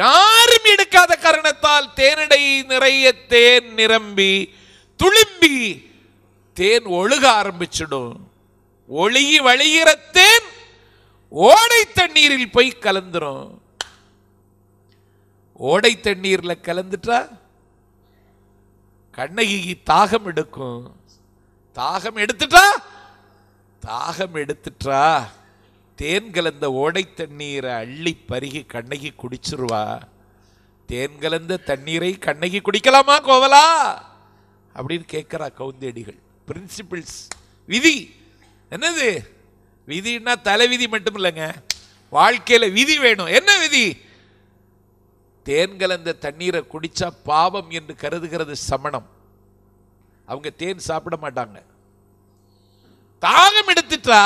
யாரும் எடுக்காத காரணத்தால் தேனடை நிறைய தேன் நிரம்பி துளிம்பி தேன் ஒழுக ஆரம்பிச்சிடும் ஒளி வழிகிற தேன் ஓடை தண்ணீரில் போய் கலந்துரும் ஓடை தண்ணீர்ல கலந்துட்டா கண்ணகி தாகம் எடுக்கும் தாகம் எடுத்துட்டா தாகம் எடுத்துட்டா தேன் கலந்த ஓடை தண்ணீரை அள்ளி பருகி கண்ணகி குடிச்சிருவா தேன் கலந்த தண்ணீரை கண்ணகி குடிக்கலாமா கோவலா அப்படின்னு கேட்குறா கவுந்தேடிகள் பிரின்சிபிள்ஸ் விதி என்னது விதின்னா விதி மட்டும் இல்லைங்க வாழ்க்கையில் விதி வேணும் என்ன விதி தேன் கலந்த தண்ணீரை குடிச்சா பாவம் என்று கருதுகிறது சமணம் அவங்க தேன் சாப்பிட மாட்டாங்க தாகம் எடுத்துட்டா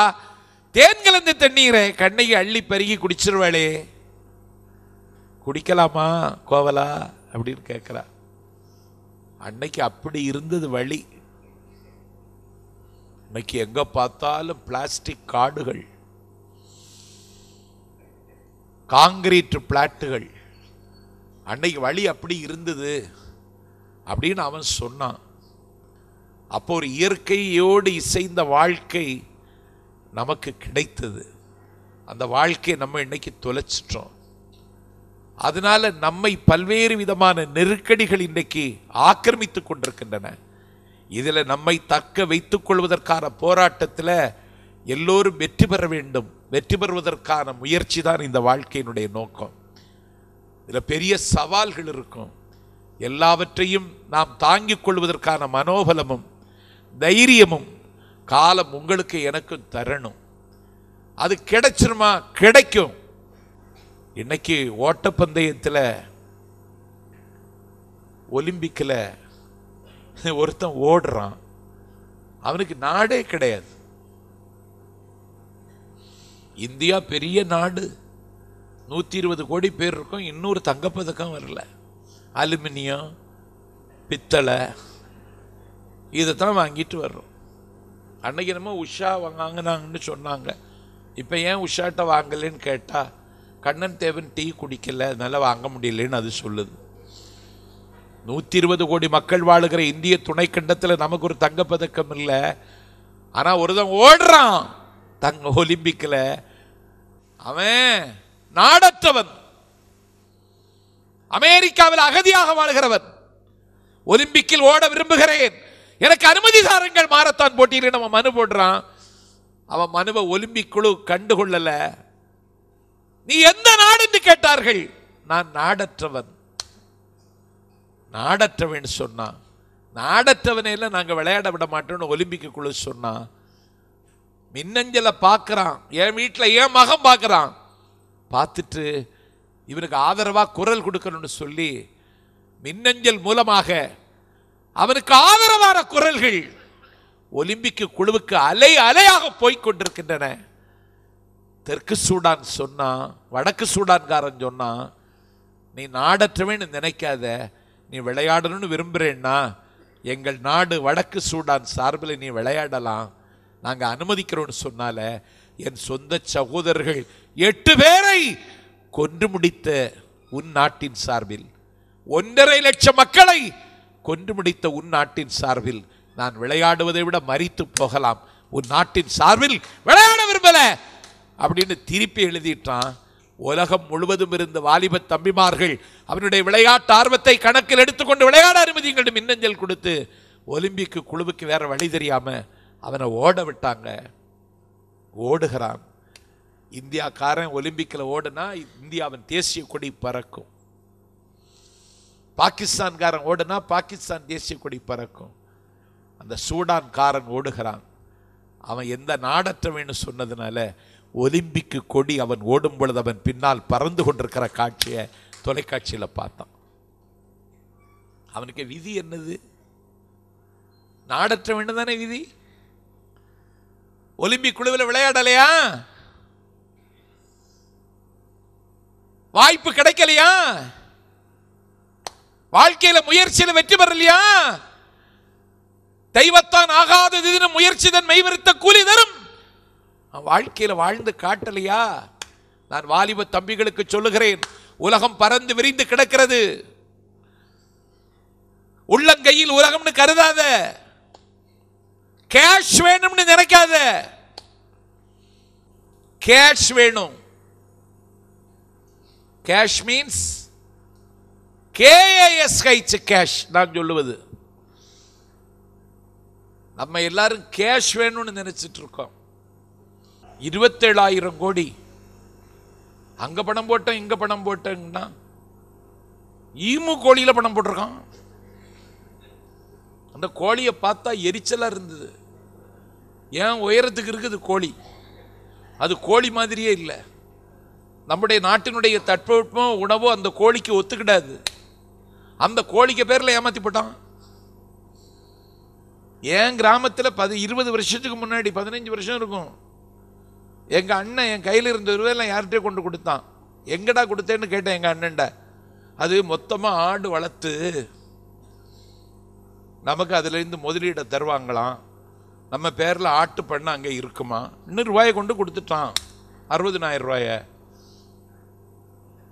தேன் கலந்த தண்ணீரை கண்ணையை அள்ளி பெருகி குடிச்சிருவாளே குடிக்கலாமா கோவலா அப்படின்னு கேட்குறா அன்னைக்கு அப்படி இருந்தது வழி இன்னைக்கு எங்கே பார்த்தாலும் பிளாஸ்டிக் காடுகள் காங்கிரீட் பிளாட்டுகள் அன்னைக்கு வழி அப்படி இருந்தது அப்படின்னு அவன் சொன்னான் அப்போ ஒரு இயற்கையோடு இசைந்த வாழ்க்கை நமக்கு கிடைத்தது அந்த வாழ்க்கையை நம்ம இன்னைக்கு தொலைச்சிட்டோம் அதனால நம்மை பல்வேறு விதமான நெருக்கடிகள் இன்றைக்கு ஆக்கிரமித்து கொண்டிருக்கின்றன இதில் நம்மை தக்க வைத்துக் கொள்வதற்கான போராட்டத்தில் எல்லோரும் வெற்றி பெற வேண்டும் வெற்றி பெறுவதற்கான முயற்சி தான் இந்த வாழ்க்கையினுடைய நோக்கம் இதில் பெரிய சவால்கள் இருக்கும் எல்லாவற்றையும் நாம் தாங்கிக் கொள்வதற்கான மனோபலமும் தைரியமும் காலம் உங்களுக்கு எனக்கும் தரணும் அது கிடைச்சிருமா கிடைக்கும் இன்னைக்கு ஓட்டப்பந்தயத்தில் ஒலிம்பிக்கில் ஒருத்தன் ஓடுறான் அவனுக்கு நாடே கிடையாது இந்தியா பெரிய நாடு நூற்றி இருபது கோடி பேர் இருக்கும் இன்னொரு தங்கப்பதக்கம் வரல அலுமினியம் பித்தளை இதை தான் வாங்கிட்டு வர்றோம் அன்னைக்கு என்னமோ உஷா வாங்கினாங்கன்னு சொன்னாங்க இப்போ ஏன் உஷாட்ட வாங்கலைன்னு கேட்டால் கண்ணன் தேவன் டீ குடிக்கல அதனால் வாங்க முடியலன்னு அது சொல்லுது நூற்றி இருபது கோடி மக்கள் வாழுகிற இந்திய துணைக்கண்டத்தில் நமக்கு ஒரு தங்கப்பதக்கம் இல்லை ஆனால் ஒருத்தன் ஓடுறான் தங்க ஒலிம்பிக்கில் அவன் நாடற்றவன் அமெரிக்காவில் அகதியாக வாழ்கிறவன் ஒலிம்பிக்கில் ஓட விரும்புகிறேன் எனக்கு அனுமதி சாரங்கள் மாரத்தான் போட்டியில் நம்ம மனு போடுறான் அவன் மனுவை ஒலிம்பிக் குழு கண்டுகொள்ளல நீ எந்த நாடு என்று கேட்டார்கள் நான் நாடற்றவன் நாடற்றவன் சொன்னான் நாடற்றவனையில் நாங்கள் விளையாட விட மாட்டோம்னு ஒலிம்பிக் குழு சொன்னான் மின்னஞ்சலை பார்க்குறான் என் வீட்டில் என் மகன் பார்க்குறான் பார்த்துட்டு இவனுக்கு ஆதரவாக குரல் கொடுக்கணும்னு சொல்லி மின்னஞ்சல் மூலமாக அவனுக்கு ஆதரவான குரல்கள் ஒலிம்பிக் குழுவுக்கு அலை அலையாக போய்கொண்டிருக்கின்றன தெற்கு சூடான் சொன்னான் வடக்கு சூடான்காரன் சொன்னான் நீ நாடற்றவேன்னு நினைக்காத நீ விளையாடணும்னு விரும்புகிறேன்னா எங்கள் நாடு வடக்கு சூடான் சார்பில் நீ விளையாடலாம் நாங்கள் அனுமதிக்கிறோன்னு சொன்னால என் சொந்த சகோதரர்கள் எட்டு பேரை கொன்று முடித்த உன் நாட்டின் சார்பில் ஒன்றரை லட்சம் மக்களை கொன்று முடித்த உன் நாட்டின் சார்பில் நான் விளையாடுவதை விட மறித்து போகலாம் உன் நாட்டின் சார்பில் விளையாட விரும்பல அப்படின்னு திருப்பி எழுதிட்டான் உலகம் முழுவதும் இருந்த வாலிப தம்பிமார்கள் அவனுடைய விளையாட்டு ஆர்வத்தை கணக்கில் எடுத்துக்கொண்டு விளையாட அனுமதிங்களிடம் மின்னஞ்சல் கொடுத்து ஒலிம்பிக்கு குழுவுக்கு வேற வழி தெரியாமல் அவனை ஓட விட்டாங்க ஓடுகிறான் இந்தியாக்காரன் ஒலிம்பிக்கில் ஓடுனா இந்தியாவின் தேசிய கொடி பறக்கும் பாகிஸ்தான்காரன் ஓடுனா பாகிஸ்தான் தேசிய கொடி பறக்கும் அந்த சூடான்காரன் ஓடுகிறான் அவன் எந்த நாடற்றவன்னு சொன்னதுனால ஒலிம்பிக்கு கொடி அவன் ஓடும் பொழுது அவன் பின்னால் பறந்து கொண்டிருக்கிற காட்சியை தொலைக்காட்சியில் பார்த்தான் அவனுக்கு விதி என்னது வேண்டும் தானே விதி ஒலிம்பிக் குழுவில் விளையாடலையா வாய்ப்பு கிடைக்கலையா வாழ்க்கையில முயற்சியில வெற்றி பெறலையா தெய்வத்தான் ஆகாதது முயற்சி தன் மெய்வருத்த கூலி தரும் வாழ்க்கையில வாழ்ந்து காட்டலையா நான் வாலிப தம்பிகளுக்கு சொல்லுகிறேன் உலகம் பறந்து விரிந்து கிடக்கிறது உள்ளங்கையில் உலகம்னு கருதாத கேஷ் வேணும்னு நினைக்காத கேஷ் வேணும் cash means K A S H cash நான் சொல்லுவது நம்ம எல்லாரும் கேஷ் வேணும்னு நினைச்சிட்டு இருக்கோம் இருபத்தேழாயிரம் கோடி அங்க பணம் போட்டோம் இங்க பணம் போட்டோங்கன்னா ஈமு கோழியில பணம் போட்டிருக்கான் அந்த கோழியை பார்த்தா எரிச்சலாக இருந்தது ஏன் உயரத்துக்கு இருக்குது கோழி அது கோழி மாதிரியே இல்லை நம்முடைய நாட்டினுடைய தட்பவெட்பமோ உணவோ அந்த கோழிக்கு ஒத்துக்கிடாது அந்த கோழிக்கு பேரில் ஏமாற்றி போட்டான் என் கிராமத்தில் பதி இருபது வருஷத்துக்கு முன்னாடி பதினஞ்சு வருஷம் இருக்கும் எங்கள் அண்ணன் என் கையில் இருந்த ரூபாயெல்லாம் யார்கிட்டயே கொண்டு கொடுத்தான் எங்கடா கொடுத்தேன்னு கேட்டேன் எங்கள் அண்ணன்ட அது மொத்தமாக ஆடு வளர்த்து நமக்கு அதுலேருந்து முதலீடை தருவாங்களாம் நம்ம பேரில் ஆட்டு பண்ண அங்கே இருக்குமா இன்னும் ரூபாயை கொண்டு கொடுத்துட்டான் அறுபதினாயிரம் ரூபாயை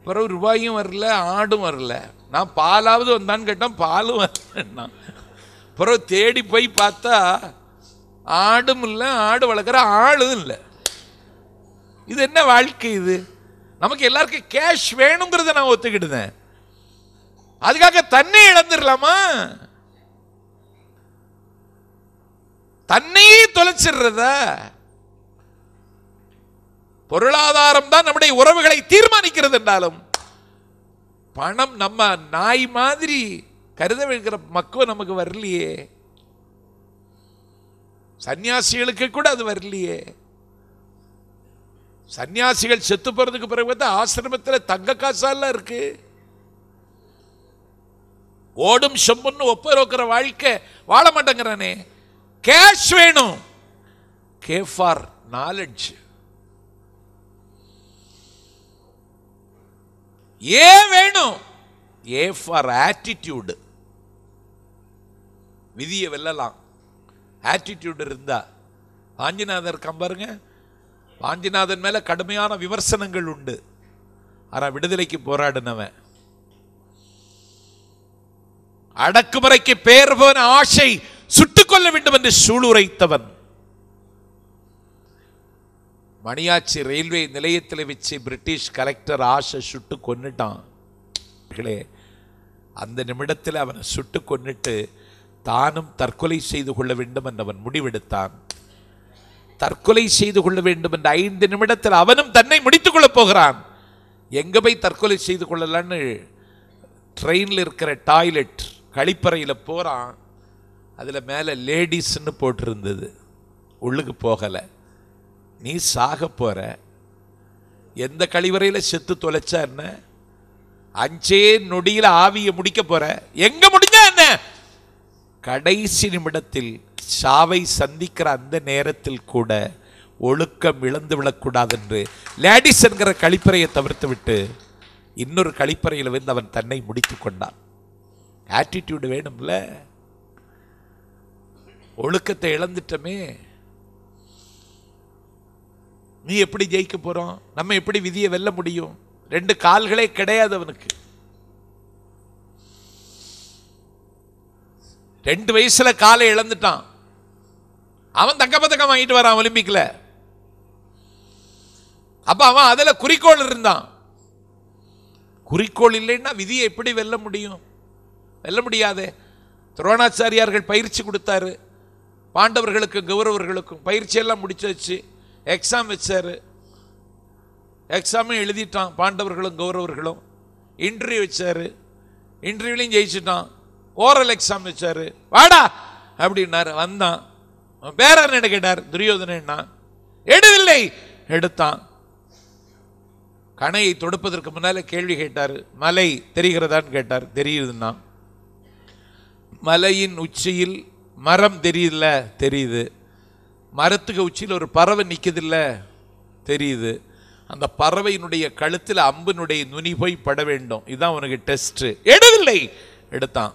பிறகு ரூபாயும் வரல ஆடும் வரல நான் பாலாவது வந்தான்னு கேட்டான் பாலும் வரலன்னா அப்புறம் தேடி போய் பார்த்தா ஆடும் இல்லை ஆடு வளர்க்குற ஆளும் இல்லை இது என்ன வாழ்க்கை இது நமக்கு எல்லாருக்கும் கேஷ் வேணுங்கிறத நான் ஒத்துக்கிட்டுதேன் அதுக்காக தன்னை இழந்துடலாமா தன்னையே தொலைச்சிடுறத பொருளாதாரம் தான் நம்முடைய உறவுகளை தீர்மானிக்கிறது என்றாலும் பணம் நம்ம நாய் மாதிரி கருத வைக்கிற மக்கள் நமக்கு வரலையே சன்னியாசிகளுக்கு கூட அது வரலையே சன்னியாசிகள் செத்து போறதுக்கு பிறகு தான் ஆசிரமத்தில் தங்க காசாலாம் இருக்கு ஓடும் செம்புன்னு இருக்கிற வாழ்க்கை வாழ மாட்டேங்கிறானே கேஷ் வேணும் கே ஃபார் நாலெட்ஜ் ஏன் வேணும் ஏ ஃபார் ஆட்டிடியூடு விதியை வெல்லலாம் ஆட்டிடியூடு இருந்தா வாஞ்சிநாதர் கம்பாருங்க வாஞ்சிநாதன் மேலே கடுமையான விமர்சனங்கள் உண்டு ஆனால் விடுதலைக்கு போராடினவன் அடக்குமுறைக்கு பேர் போன ஆசை சுட்டுக்கொள்ள வேண்டும் என்று சூளுரைத்தவன் மணியாச்சி ரயில்வே நிலையத்தில் வச்சு பிரிட்டிஷ் கலெக்டர் ஆஷை சுட்டு கொன்னுட்டான் அந்த நிமிடத்தில் அவனை சுட்டு கொன்னுட்டு தானும் தற்கொலை செய்து கொள்ள வேண்டும் என்று அவன் முடிவெடுத்தான் தற்கொலை செய்து கொள்ள வேண்டும் என்ற ஐந்து நிமிடத்தில் அவனும் தன்னை முடித்துக் கொள்ளப் போகிறான் எங்கே போய் தற்கொலை செய்து கொள்ளலான்னு ட்ரெயினில் இருக்கிற டாய்லெட் கழிப்பறையில் போகிறான் அதில் மேலே லேடிஸ்ன்னு போட்டிருந்தது உள்ளுக்கு போகலை நீ சாக போகிற எந்த கழிவறையில் செத்து தொலைச்சா என்ன அஞ்சே நொடியில் ஆவியை முடிக்க போற எங்க முடிஞ்சா என்ன கடைசி நிமிடத்தில் சாவை சந்திக்கிற அந்த நேரத்தில் கூட ஒழுக்கம் இழந்து விடக்கூடாது என்று லேடிஸ் என்கிற கழிப்பறையை தவிர்த்து விட்டு இன்னொரு கழிப்பறையில் வந்து அவன் தன்னை முடித்து கொண்டான் ஆட்டிடியூடு வேணும்ல ஒழுக்கத்தை இழந்துட்டமே நீ எப்படி ஜெயிக்க போகிறோம் நம்ம எப்படி விதியை வெல்ல முடியும் ரெண்டு கால்களே கிடையாது அவனுக்கு ரெண்டு வயசுல காலை இழந்துட்டான் அவன் தக்க பதக்கம் வாங்கிட்டு வரான் ஒலிம்பிக்ல அப்ப அவன் அதுல குறிக்கோள் இருந்தான் குறிக்கோள் இல்லைன்னா விதியை எப்படி வெல்ல முடியும் வெல்ல முடியாதே துரோணாச்சாரியார்கள் பயிற்சி கொடுத்தாரு பாண்டவர்களுக்கும் கௌரவர்களுக்கும் பயிற்சியெல்லாம் முடிச்சு வச்சு எக்ஸாம் வச்சார் எக்ஸாமும் எழுதிட்டான் பாண்டவர்களும் கௌரவர்களும் இன்டர்வியூ வச்சார் இன்டர்வியூலையும் ஜெயிச்சிட்டான் ஓரல் எக்ஸாம் வச்சார் வாடா அப்படின்னாரு வந்தான் பேர என்ன கேட்டார் துரியோதனா எடுவில்லை எடுத்தான் கணையை தொடுப்பதற்கு முன்னால் கேள்வி கேட்டார் மலை தெரிகிறதான்னு கேட்டார் தெரியுதுன்னா மலையின் உச்சியில் மரம் தெரியல தெரியுது மரத்துக்கு உச்சியில் ஒரு பறவை நிற்குதில்ல தெரியுது அந்த பறவையினுடைய கழுத்தில் அம்பினுடைய நுனி போய் பட வேண்டும் இதுதான் உனக்கு டெஸ்ட்டு எடுதில்லை எடுத்தான்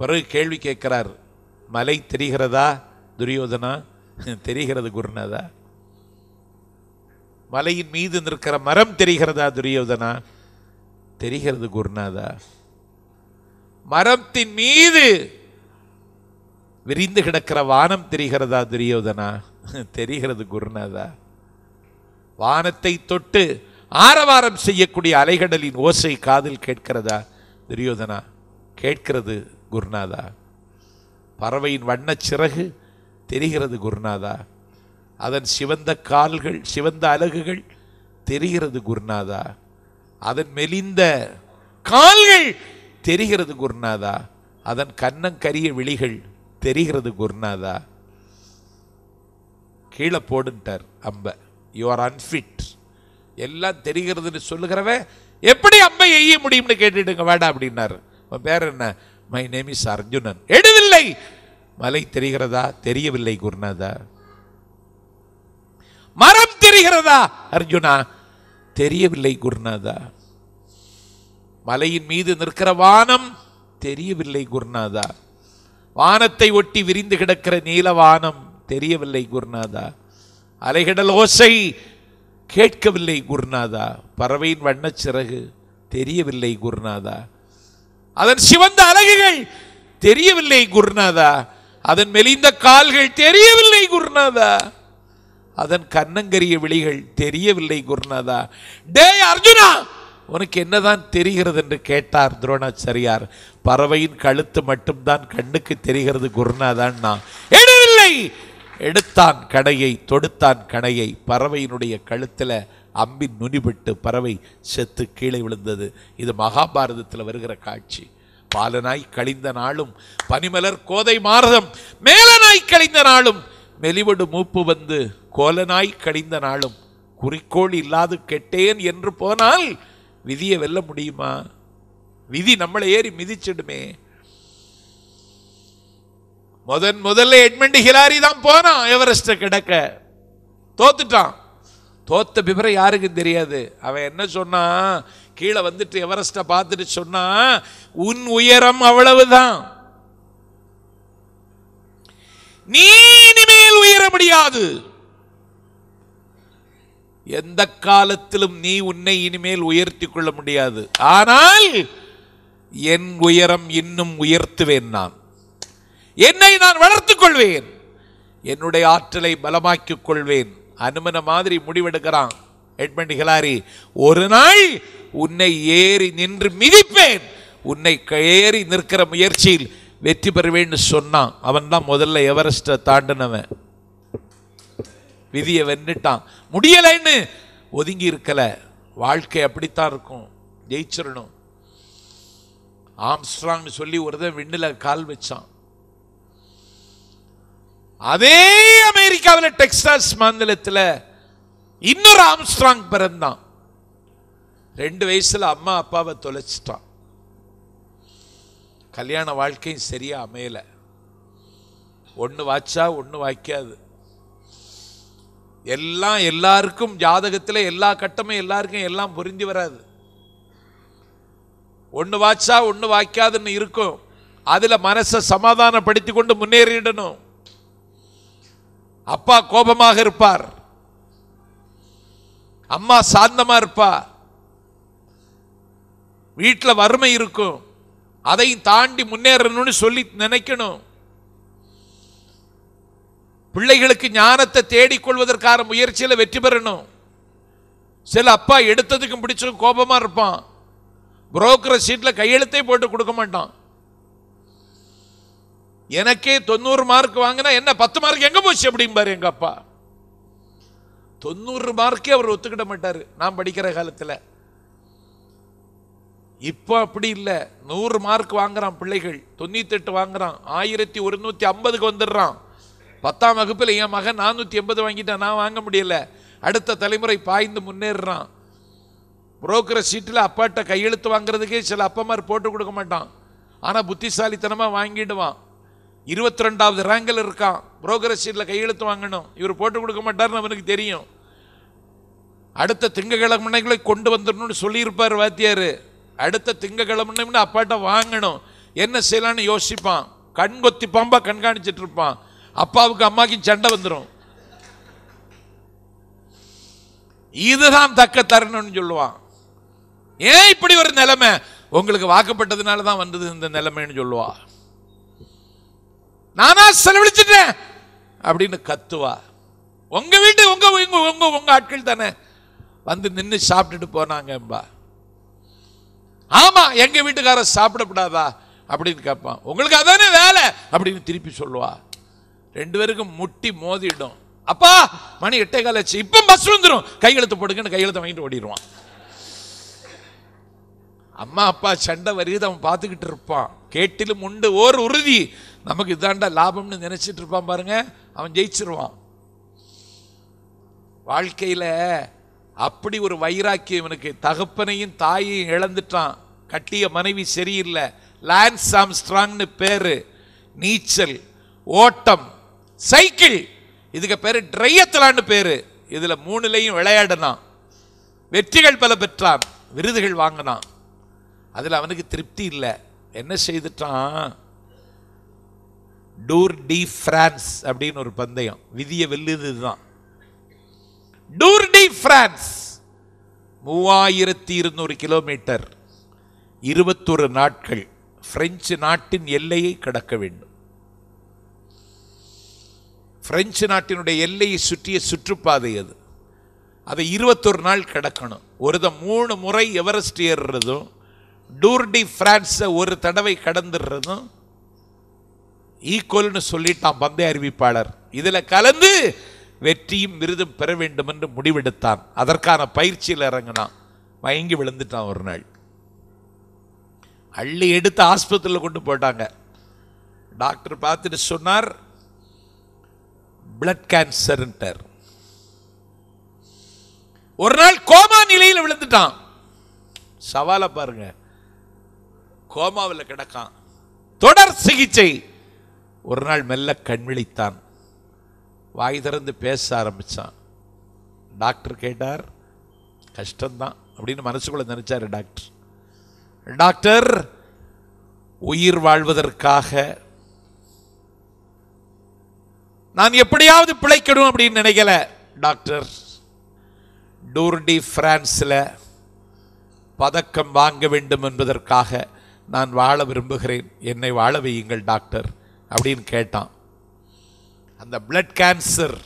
பிறகு கேள்வி கேட்கிறார் மலை தெரிகிறதா துரியோதனா தெரிகிறது குருநாதா மலையின் மீது நிற்கிற மரம் தெரிகிறதா துரியோதனா தெரிகிறது குருநாதா மரத்தின் மீது விரிந்து கிடக்கிற வானம் தெரிகிறதா துரியோதனா தெரிகிறது குருநாதா வானத்தை தொட்டு ஆரவாரம் செய்யக்கூடிய அலைகடலின் ஓசை காதில் கேட்கிறதா துரியோதனா கேட்கிறது குருநாதா பறவையின் வண்ண சிறகு தெரிகிறது குருநாதா அதன் சிவந்த கால்கள் சிவந்த அலகுகள் தெரிகிறது குருநாதா அதன் மெலிந்த கால்கள் தெரிகிறது குருநாதா அதன் கண்ணங்கரிய விழிகள் தெரிகிறது குருநாதா கீழே போடுட்டார் அம்ப யூ ஆர் அன்ஃபிட் எல்லாம் தெரிகிறதுன்னு சொல்லுகிறவன் எப்படி அம்மை எய்ய முடியும்னு கேட்டுட்டுங்க வேடா அப்படின்னாரு உன் பேர் என்ன மை நேம் இஸ் அர்ஜுனன் எழுதில்லை மலை தெரிகிறதா தெரியவில்லை குருநாதா மரம் தெரிகிறதா அர்ஜுனா தெரியவில்லை குருநாதா மலையின் மீது நிற்கிற வானம் தெரியவில்லை குருநாதா வானத்தை ஒட்டி விரிந்து கிடக்கிற நீலவானம் தெரியவில்லை குருநாதா அலைகடல் ஓசை கேட்கவில்லை குருநாதா பறவையின் சிறகு தெரியவில்லை குருநாதா அதன் சிவந்த அழகுகள் தெரியவில்லை குருநாதா அதன் மெலிந்த கால்கள் தெரியவில்லை குருநாதா அதன் கண்ணங்கரிய விழிகள் தெரியவில்லை குருநாதா டே அர்ஜுனா உனக்கு என்னதான் தெரிகிறது என்று கேட்டார் துரோணாச்சாரியார் பறவையின் கழுத்து மட்டும்தான் கண்ணுக்கு தெரிகிறது குருநாதான் நான் எடுத்தான் கடையை தொடுத்தான் கடையை பறவையினுடைய கழுத்தில் அம்பின் நுனிபட்டு பறவை செத்து கீழே விழுந்தது இது மகாபாரதத்தில் வருகிற காட்சி பாலனாய் கழிந்த நாளும் பனிமலர் கோதை மாரதம் மேலனாய் கழிந்த நாளும் மெலிவடு மூப்பு வந்து கோலனாய் கழிந்த நாளும் குறிக்கோள் இல்லாது கெட்டேன் என்று போனால் விதியை வெல்ல முடியுமா விதி நம்மளை ஏறி மிதிச்சிடுமே முதன் முதல்ல எட்மெண்ட் ஹிலாரி தான் போனான் எவரெஸ்ட்டை கிடக்க தோத்துட்டான் தோத்த விவரம் யாருக்கும் தெரியாது அவன் என்ன சொன்னான் கீழே வந்துட்டு எவரெஸ்ட்டை பார்த்துட்டு சொன்னான் உன் உயரம் அவ்வளவுதான் நீ இனிமேல் உயர முடியாது எந்த காலத்திலும் நீ உன்னை இனிமேல் உயர்த்தி கொள்ள முடியாது ஆனால் என் உயரம் இன்னும் உயர்த்துவேன் நான் என்னை நான் வளர்த்துக் கொள்வேன் என்னுடைய ஆற்றலை பலமாக்கிக் கொள்வேன் அனுமன மாதிரி முடிவெடுக்கிறான் எட்மண்ட் ஹிலாரி ஒரு நாள் உன்னை ஏறி நின்று மிதிப்பேன் உன்னை ஏறி நிற்கிற முயற்சியில் வெற்றி பெறுவேன்னு சொன்னான் அவன் தான் முதல்ல எவரெஸ்ட்டை தாண்டினவன் விதியை வென்றுட்டான் முடியலைன்னு ஒதுங்கி இருக்கல வாழ்க்கை அப்படித்தான் இருக்கும் ஜெயிச்சிடணும் ஆம்ஸ்ட்ராங்னு சொல்லி ஒரு தான் விண்ணில் கால் வச்சான் அதே அமெரிக்காவில் டெக்ஸாஸ் மாநிலத்தில் இன்னொரு ஆம்ஸ்ட்ராங் பிறந்தான் ரெண்டு வயசில் அம்மா அப்பாவை தொலைச்சிட்டான் கல்யாண வாழ்க்கையும் சரியாக அமையலை ஒன்று வாச்சா ஒன்று வாய்க்காது எல்லாம் எல்லாருக்கும் ஜாதகத்தில் எல்லா கட்டமும் எல்லாருக்கும் எல்லாம் புரிஞ்சு வராது ஒன்று வாச்சா ஒன்று வாய்க்காதுன்னு இருக்கும் அதில் மனசை சமாதானப்படுத்தி கொண்டு முன்னேறிடணும் அப்பா கோபமாக இருப்பார் அம்மா சாந்தமாக இருப்பா வீட்டில் வறுமை இருக்கும் அதையும் தாண்டி முன்னேறணும்னு சொல்லி நினைக்கணும் பிள்ளைகளுக்கு ஞானத்தை தேடிக்கொள்வதற்கான முயற்சியில் வெற்றி பெறணும் சில அப்பா எடுத்ததுக்கும் பிடிச்சதும் கோபமாக இருப்பான் புரோக்கர் சீட்டில் கையெழுத்தே போட்டு கொடுக்க மாட்டான் எனக்கே தொண்ணூறு மார்க் வாங்கினா என்ன பத்து மார்க் எங்கே போச்சு அப்படிம்பாரு எங்கள் அப்பா தொண்ணூறு மார்க்கே அவர் ஒத்துக்கிட மாட்டார் நான் படிக்கிற காலத்தில் இப்போ அப்படி இல்லை நூறு மார்க் வாங்குறான் பிள்ளைகள் தொண்ணூத்தெட்டு வாங்குறான் ஆயிரத்தி ஒருநூற்றி ஐம்பதுக்கு வந்துடுறான் பத்தாம் வகுப்பில் என் மகன் நானூற்றி எண்பது வாங்கிட்டேன் நான் வாங்க முடியல அடுத்த தலைமுறை பாய்ந்து முன்னேறுறான் புரோக்கரை சீட்டில் அப்பாட்ட கையெழுத்து வாங்குறதுக்கே சில அப்பமார் போட்டு கொடுக்க மாட்டான் ஆனால் புத்திசாலித்தனமாக வாங்கிடுவான் இருபத்தி ரெண்டாவது ரேங்கில் இருக்கான் புரோக்கரை சீட்டில் கையெழுத்து வாங்கணும் இவர் போட்டு கொடுக்க மாட்டார்னு அவனுக்கு தெரியும் அடுத்த திங்கக்கிழமைகளை கொண்டு வந்துடணும்னு சொல்லியிருப்பார் வாத்தியார் அடுத்த திங்கக்கிழமைன்னு அப்பாட்ட வாங்கணும் என்ன செய்யலான்னு யோசிப்பான் கண் கொத்தி பாம்பா கண்காணிச்சிட்டு இருப்பான் அப்பாவுக்கு அம்மாக்கும் சண்டை வந்துடும் இதுதான் தக்க தரணும்னு சொல்லுவான் ஏன் இப்படி ஒரு நிலைமை உங்களுக்கு வாக்கப்பட்டதுனால தான் வந்தது இந்த நிலைமைன்னு சொல்லுவா நானா செலவழிச்சிட்டேன் அப்படின்னு கத்துவா உங்க வீட்டு உங்க உங்க உங்க உங்க ஆட்கள் தானே வந்து நின்று சாப்பிட்டுட்டு போனாங்கம்பா ஆமா எங்க வீட்டுக்காரர் சாப்பிடக்கூடாதா அப்படின்னு கேட்பான் உங்களுக்கு அதானே வேலை அப்படின்னு திருப்பி சொல்லுவா ரெண்டு பேருக்கும் முட்டி மோதிடும் அப்பா மணி எட்டே கால ஆச்சு இப்போ பஸ் வந்துடும் கையெழுத்து போடுங்கன்னு கையெழுத்து வாங்கிட்டு ஓடிடுவான் அம்மா அப்பா சண்டை வருகிறது அவன் பார்த்துக்கிட்டு இருப்பான் கேட்டிலும் உண்டு ஓர் உறுதி நமக்கு இதாண்டா லாபம்னு நினைச்சிட்டு இருப்பான் பாருங்க அவன் ஜெயிச்சிருவான் வாழ்க்கையில அப்படி ஒரு வைராக்கி இவனுக்கு தகப்பனையும் தாயையும் இழந்துட்டான் கட்டிய மனைவி சரியில்லை லான்ஸ் ஸ்ட்ராங்னு பேரு நீச்சல் ஓட்டம் சைக்கிள் இதுக்கு பேர் ட்ரையத்தலான்னு பேர் இதில் மூணுலையும் விளையாடினான் வெற்றிகள் பல பெற்றான் விருதுகள் வாங்கினான் அதில் அவனுக்கு திருப்தி இல்லை என்ன செய்துட்டான் டூர் டி ஃப்ரான்ஸ் அப்படின்னு ஒரு பந்தயம் விதியை வெல்லுது இதுதான் டூர் டி ஃப்ரான்ஸ் மூவாயிரத்தி இருநூறு கிலோமீட்டர் இருபத்தொரு நாட்கள் பிரெஞ்சு நாட்டின் எல்லையை கடக்க வேண்டும் பிரெஞ்சு நாட்டினுடைய எல்லையை சுற்றிய சுற்றுப்பாதை அது அதை இருபத்தொரு நாள் கிடக்கணும் ஒரு தான் மூணு முறை எவரெஸ்ட் ஏறுறதும் டூர்டி ஃப்ரான்ஸை ஒரு தடவை கடந்துடுறதும் ஈக்குவல்னு சொல்லிட்டான் பந்தய அறிவிப்பாளர் இதில் கலந்து வெற்றியும் விருதும் பெற வேண்டும் என்று முடிவெடுத்தான் அதற்கான பயிற்சியில் இறங்கினான் வயங்கி விழுந்துட்டான் ஒரு நாள் அள்ளி எடுத்து ஆஸ்பத்திரியில் கொண்டு போயிட்டாங்க டாக்டர் பார்த்துட்டு சொன்னார் பிளட் கேன்சர் ஒரு நாள் கோமா நிலையில் விழுந்துட்டான் சவாலை பாருங்க கோமாவில் கிடக்கான் தொடர் சிகிச்சை ஒரு நாள் மெல்ல கண்விழித்தான் வாய் திறந்து பேச ஆரம்பித்தான் டாக்டர் கேட்டார் கஷ்டம்தான் அப்படின்னு மனசுக்குள்ளே நினச்சார் டாக்டர் டாக்டர் உயிர் வாழ்வதற்காக நான் எப்படியாவது பிழைக்கணும் அப்படின்னு நினைக்கல டாக்டர் டூர்டி பிரான்ஸில் பதக்கம் வாங்க வேண்டும் என்பதற்காக நான் வாழ விரும்புகிறேன் என்னை வாழ வையுங்கள் டாக்டர் அப்படின்னு கேட்டான் அந்த பிளட் கேன்சர்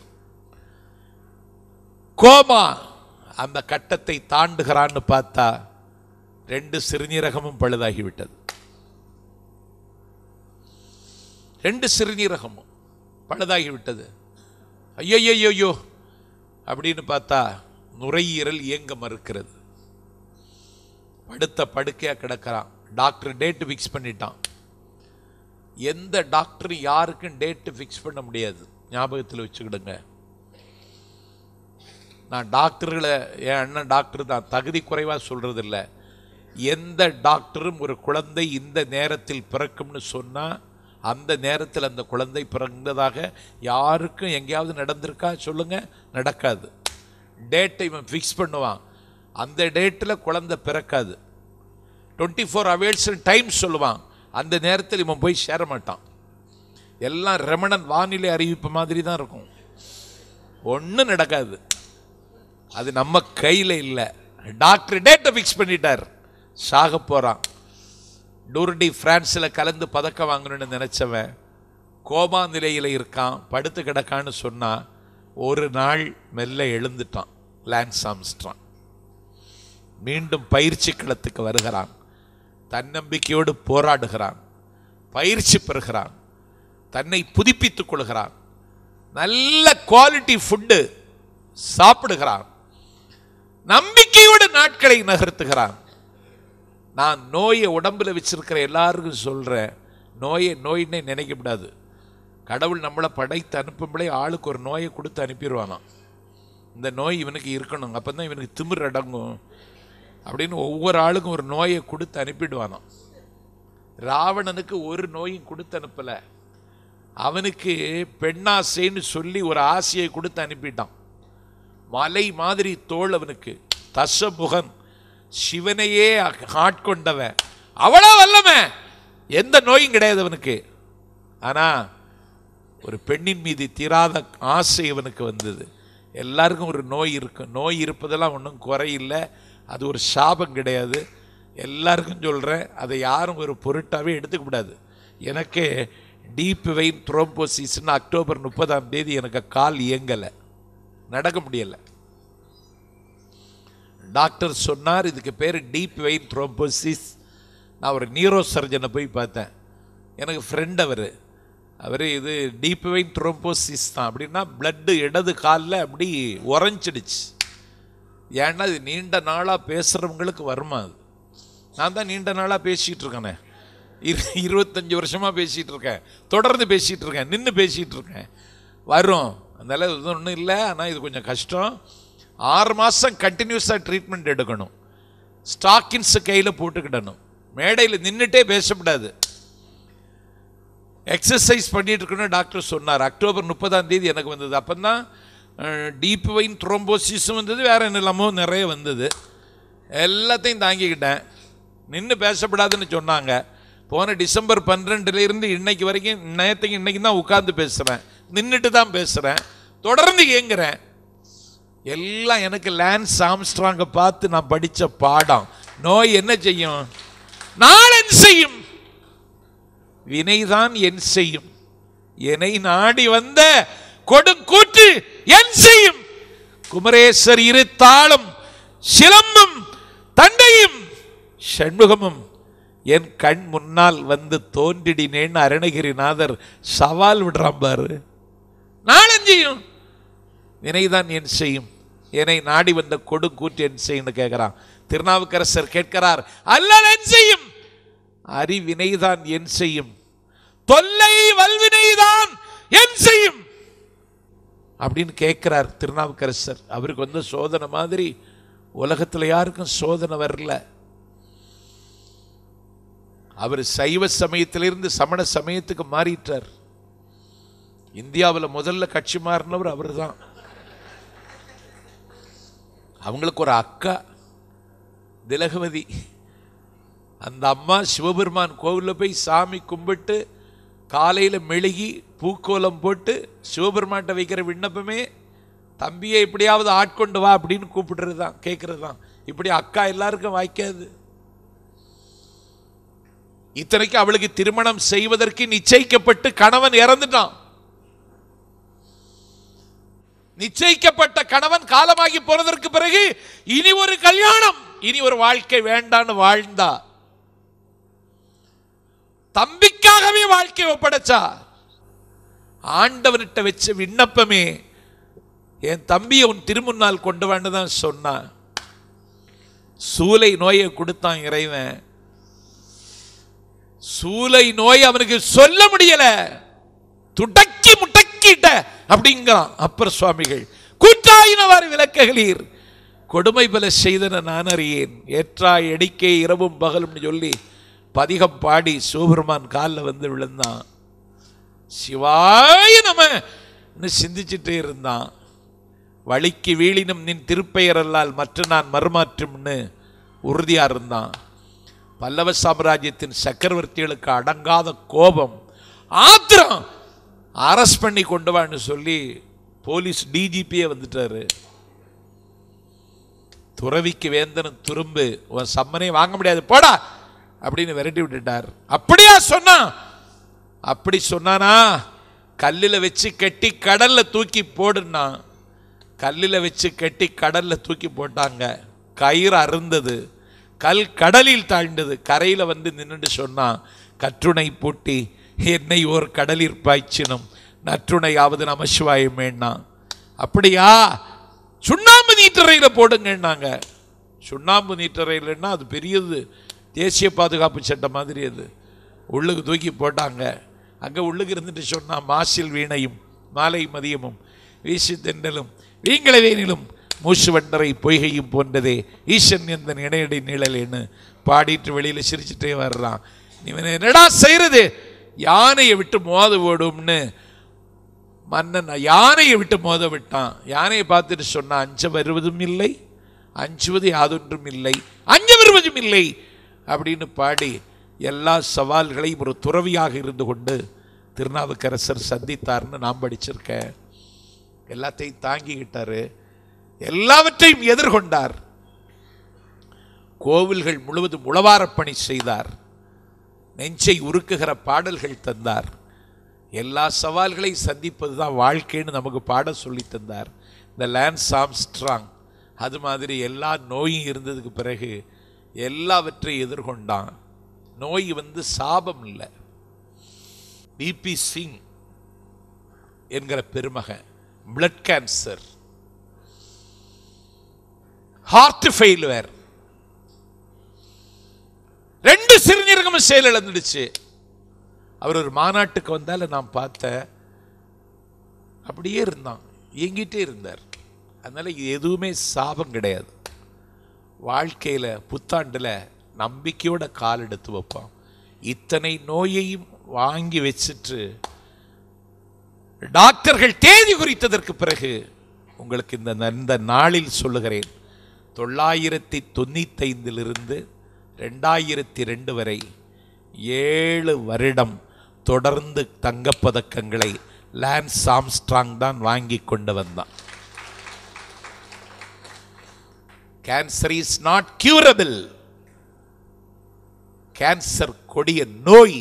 கோமா அந்த கட்டத்தை தாண்டுகிறான்னு பார்த்தா ரெண்டு சிறுநீரகமும் பழுதாகிவிட்டது ரெண்டு சிறுநீரகமும் பழுதாகிவிட்டது ஐயோயோயோ அப்படின்னு பார்த்தா நுரையீரல் இயங்க மறுக்கிறது படுத்த படுக்கையாக கிடக்கிறான் டாக்டர் டேட்டு ஃபிக்ஸ் பண்ணிட்டான் எந்த டாக்டர் யாருக்கும் டேட்டு ஃபிக்ஸ் பண்ண முடியாது ஞாபகத்தில் வச்சுக்கிடுங்க நான் டாக்டர்களை என் அண்ணன் டாக்டர் தான் தகுதி குறைவாக சொல்கிறதில்ல எந்த டாக்டரும் ஒரு குழந்தை இந்த நேரத்தில் பிறக்கும்னு சொன்னால் அந்த நேரத்தில் அந்த குழந்தை பிறந்ததாக யாருக்கும் எங்கேயாவது நடந்திருக்கா சொல்லுங்கள் நடக்காது டேட்டை இவன் ஃபிக்ஸ் பண்ணுவான் அந்த டேட்டில் குழந்தை பிறக்காது டுவெண்ட்டி ஃபோர் அவேர்ஸ் டைம் சொல்லுவான் அந்த நேரத்தில் இவன் போய் சேர மாட்டான் எல்லாம் ரமணன் வானிலை அறிவிப்பு மாதிரி தான் இருக்கும் ஒன்றும் நடக்காது அது நம்ம கையில் இல்லை டாக்டர் டேட்டை ஃபிக்ஸ் பண்ணிட்டார் சாக போகிறான் டூர்டி ஃப்ரான்ஸில் கலந்து பதக்கம் வாங்கணும்னு நினச்சவன் கோமா நிலையில் இருக்கான் படுத்து கிடக்கான்னு சொன்னால் ஒரு நாள் மெல்ல எழுந்துட்டான் லான்ஸ் ஆம்ஸ்ட்ரான் மீண்டும் பயிற்சி களத்துக்கு வருகிறான் தன்னம்பிக்கையோடு போராடுகிறான் பயிற்சி பெறுகிறான் தன்னை புதுப்பித்துக் கொள்கிறான் நல்ல குவாலிட்டி ஃபுட்டு சாப்பிடுகிறான் நம்பிக்கையோடு நாட்களை நகர்த்துகிறான் நான் நோயை உடம்பில் வச்சுருக்கிற எல்லாருக்கும் சொல்கிறேன் நோயை நோயின்னே நினைக்கக்கூடாது கடவுள் நம்மளை படைத்து அனுப்பும்படி ஆளுக்கு ஒரு நோயை கொடுத்து அனுப்பிடுவானாம் இந்த நோய் இவனுக்கு இருக்கணும் அப்போ தான் இவனுக்கு திமிர் அடங்கும் அப்படின்னு ஒவ்வொரு ஆளுக்கும் ஒரு நோயை கொடுத்து அனுப்பிடுவானாம் ராவணனுக்கு ஒரு நோயும் கொடுத்து அனுப்பலை அவனுக்கு பெண்ணாசைன்னு சொல்லி ஒரு ஆசையை கொடுத்து அனுப்பிட்டான் மலை மாதிரி தோல் அவனுக்கு தசமுகன் சிவனையே ஆட்கொண்டவன் அவ்வளோ வல்லவன் எந்த நோயும் கிடையாது அவனுக்கு ஆனால் ஒரு பெண்ணின் மீது தீராத ஆசை இவனுக்கு வந்தது எல்லாருக்கும் ஒரு நோய் இருக்கும் நோய் இருப்பதெல்லாம் ஒன்றும் குறையில்லை அது ஒரு சாபம் கிடையாது எல்லாருக்கும் சொல்கிறேன் அதை யாரும் ஒரு பொருட்டாகவே கூடாது எனக்கு டீப் வெயின் த்ரோம்போசிஸ்ன்னு அக்டோபர் முப்பதாம் தேதி எனக்கு கால் இயங்கலை நடக்க முடியலை டாக்டர் சொன்னார் இதுக்கு பேர் டீப் வெயின் த்ரோபோசிஸ் நான் ஒரு நியூரோ சர்ஜனை போய் பார்த்தேன் எனக்கு ஃப்ரெண்ட் அவர் அவர் இது டீப் வெயின் த்ரோபோசிஸ் தான் அப்படின்னா பிளட்டு இடது காலில் அப்படி உறைஞ்சிடுச்சு ஏன்னா இது நீண்ட நாளாக பேசுகிறவங்களுக்கு வருமா அது நான் தான் நீண்ட நாளாக பேசிகிட்டு இருக்கேனே இரு இருபத்தஞ்சி வருஷமாக பேசிகிட்டு இருக்கேன் தொடர்ந்து பேசிகிட்டு இருக்கேன் நின்று பேசிகிட்டு இருக்கேன் வரும் அதனால் இது ஒன்றும் இல்லை ஆனால் இது கொஞ்சம் கஷ்டம் ஆறு மாதம் கண்டினியூஸாக ட்ரீட்மெண்ட் எடுக்கணும் ஸ்டாக்கின்ஸு கையில் போட்டுக்கிடணும் மேடையில் நின்றுட்டே பேசக்கூடாது எக்ஸசைஸ் பண்ணிட்டு இருக்கணும் டாக்டர் சொன்னார் அக்டோபர் முப்பதாம் தேதி எனக்கு வந்தது அப்போ தான் டீப் வைன் த்ரோம்போசிஸும் வந்தது வேறு என்னெல்லாமோ நிறைய வந்தது எல்லாத்தையும் தாங்கிக்கிட்டேன் நின்று பேசப்படாதுன்னு சொன்னாங்க போன டிசம்பர் பன்னிரெண்டுலேருந்து இன்னைக்கு வரைக்கும் நேரத்துக்கு இன்றைக்கி தான் உட்காந்து பேசுகிறேன் நின்றுட்டு தான் பேசுகிறேன் தொடர்ந்து இயங்குகிறேன் எல்லாம் எனக்கு லேன்ஸ் ஆம்ஸ்ட்ராங்க பார்த்து நான் படித்த பாடம் நோய் என்ன செய்யும் நான் என் செய்யும் வினைதான் என் செய்யும் என்னை நாடி வந்த கொடுக்கூற்று என் செய்யும் குமரேசர் இரு தாளும் சிலம்பும் தண்டையும் சண்முகமும் என் கண் முன்னால் வந்து தோன்றிடினேன்னு அருணகிரிநாதர் சவால் விடுறாம்பாரு பாரு நாளஞ்சியும் வினைதான் என் செய்யும் என்னை நாடி வந்த கொடுங்கூற்று என் செய்யுன்னு கேட்கிறான் திருநாவுக்கரசர் கேட்கிறார் அல்ல என் செய்யும் அறிவினைதான் என் செய்யும் தொல்லை வல்வினைதான் என் செய்யும் அப்படின்னு கேட்கிறார் திருநாவுக்கரசர் அவருக்கு வந்து சோதனை மாதிரி உலகத்தில் யாருக்கும் சோதனை வரல அவர் சைவ சமயத்திலிருந்து சமண சமயத்துக்கு மாறிட்டார் இந்தியாவில் முதல்ல கட்சி மாறினவர் அவர் தான் அவங்களுக்கு ஒரு அக்கா திலகவதி அந்த அம்மா சிவபெருமான் கோவிலில் போய் சாமி கும்பிட்டு காலையில் மெழுகி பூக்கோலம் போட்டு சிவபெருமான்கிட்ட வைக்கிற விண்ணப்பமே தம்பியை எப்படியாவது ஆட்கொண்டு வா அப்படின்னு கூப்பிடுறது தான் கேட்குறது தான் இப்படி அக்கா எல்லாருக்கும் வாய்க்காது இத்தனைக்கு அவளுக்கு திருமணம் செய்வதற்கு நிச்சயிக்கப்பட்டு கணவன் இறந்துட்டான் நிச்சயிக்கப்பட்ட கணவன் காலமாகி போனதற்கு பிறகு இனி ஒரு கல்யாணம் இனி ஒரு வாழ்க்கை வேண்டான்னு வாழ்ந்தா தம்பிக்காகவே வாழ்க்கை ஒப்படைச்சா ஆண்டவர்கிட்ட வச்ச விண்ணப்பமே என் தம்பியை உன் திருமுன்னால் கொண்டு வந்து சொன்னான் சூலை நோயை கொடுத்தான் இறைவன் சூலை நோய் அவனுக்கு சொல்ல முடியல துடக்கி முட்டக்கி விளக்கிட்ட அப்படிங்கிறான் அப்பர் சுவாமிகள் கூட்டாயினவாறு விளக்குகளீர் கொடுமை பல செய்தன நான் அறியேன் ஏற்றா எடிக்கே இரவும் பகலும்னு சொல்லி பதிகம் பாடி சிவபெருமான் காலில் வந்து விழுந்தான் சிவாய நம்ம சிந்திச்சுட்டே இருந்தான் வழிக்கு வீழினும் நின் திருப்பெயரல்லால் மற்ற நான் மறுமாற்றும்னு உறுதியாக இருந்தான் பல்லவ சாம்ராஜ்யத்தின் சக்கரவர்த்திகளுக்கு அடங்காத கோபம் ஆத்திரம் அரெஸ்ட் பண்ணி கொண்டு வான்னு சொல்லி போலீஸ் டிஜிபியே வந்துட்டாரு துறவிக்கு வேந்தனும் துரும்பு உன் சம்மனையும் வாங்க முடியாது போடா அப்படின்னு விரட்டி விட்டுட்டார் அப்படியா சொன்னான் அப்படி சொன்னானா கல்லில் வச்சு கட்டி கடலில் தூக்கி போடுன்னா கல்லில் வச்சு கட்டி கடலில் தூக்கி போட்டாங்க கயிறு அருந்தது கல் கடலில் தாழ்ந்தது கரையில் வந்து நின்றுட்டு சொன்னான் கற்றுணை பூட்டி என்னை ஓர் கடலிற் பாய்ச்சினும் நற்றுணையாவது நமசிவாயமேன்னா அப்படியா சுண்ணாம்பு நீட்டறையில் போடுங்கன்னாங்க சுண்ணாம்பு நீட்டறையில்னா அது பெரியது தேசிய பாதுகாப்பு சட்டம் மாதிரி அது உள்ளுக்கு தூக்கி போட்டாங்க அங்கே உள்ளுக்கு இருந்துட்டு சொன்னால் மாசில் வீணையும் மாலை மதியமும் வீசி தென்றலும் வேணிலும் மூசு வண்டரை பொய்கையும் போன்றதே ஈசன் எந்த இணையடை நிழலேன்னு பாடிட்டு வெளியில் சிரிச்சுட்டே வர்றான் இவன் என்னடா செய்கிறது யானையை விட்டு மோத ஓடும்னு மன்னன் யானையை விட்டு மோத விட்டான் யானையை பார்த்துட்டு சொன்ன அஞ்ச வருவதும் இல்லை அஞ்சுவது யாதொன்றும் இல்லை அஞ்ச வருவதும் இல்லை அப்படின்னு பாடி எல்லா சவால்களையும் ஒரு துறவியாக இருந்து கொண்டு திருநாவுக்கரசர் சந்தித்தார்னு நான் படிச்சிருக்கேன் எல்லாத்தையும் தாங்கிக்கிட்டார் எல்லாவற்றையும் எதிர்கொண்டார் கோவில்கள் முழுவதும் உளவாரப்பணி செய்தார் நெஞ்சை உருக்குகிற பாடல்கள் தந்தார் எல்லா சவால்களை சந்திப்பது தான் வாழ்க்கைன்னு நமக்கு பாட சொல்லி தந்தார் இந்த லேண்ட் ஸ்ட்ராங் அது மாதிரி எல்லா நோயும் இருந்ததுக்கு பிறகு எல்லாவற்றையும் எதிர்கொண்டான் நோய் வந்து சாபம் இல்லை பிபி சிங் என்கிற பெருமகன் பிளட் கேன்சர் ஹார்ட் ஃபெயில்வேர் ரெண்டு சிறுநீரகமும் செயல் இழந்துடுச்சு அவர் ஒரு மாநாட்டுக்கு வந்தால நான் பார்த்தேன் அப்படியே இருந்தான் இயங்கிட்டே இருந்தார் அதனால இது எதுவுமே சாபம் கிடையாது வாழ்க்கையில் புத்தாண்டில் நம்பிக்கையோட கால் எடுத்து வைப்பான் இத்தனை நோயையும் வாங்கி வச்சுட்டு டாக்டர்கள் தேதி குறித்ததற்கு பிறகு உங்களுக்கு இந்த நாளில் சொல்லுகிறேன் தொள்ளாயிரத்தி தொண்ணூத்தைந்திலிருந்து ரெண்டாயிரத்தி ரெண்டு வரை ஏழு வருடம் தொடர்ந்து தங்கப்பதக்கங்களை லான்ஸ் ஆம்ஸ்ட்ராங் தான் வாங்கி கொண்டு வந்தான் cancer is not curable cancer கொடிய நோய்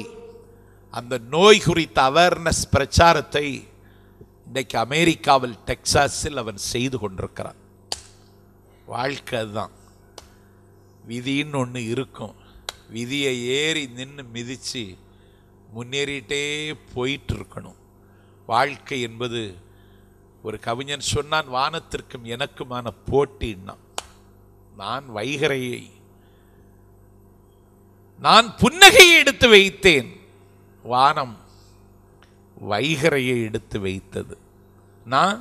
அந்த நோய் குறித்த அவேர்னஸ் பிரச்சாரத்தை இன்றைக்கு அமெரிக்காவில் டெக்சாஸில் அவன் செய்து கொண்டிருக்கிறான் வாழ்க்கை அதுதான் விதின்னு ஒன்று இருக்கும் விதியை ஏறி நின்று மிதித்து முன்னேறிட்டே போயிட்டுருக்கணும் வாழ்க்கை என்பது ஒரு கவிஞன் சொன்னான் வானத்திற்கும் எனக்குமான போட்டின்னா நான் வைகரையை நான் புன்னகையை எடுத்து வைத்தேன் வானம் வைகரையை எடுத்து வைத்தது நான்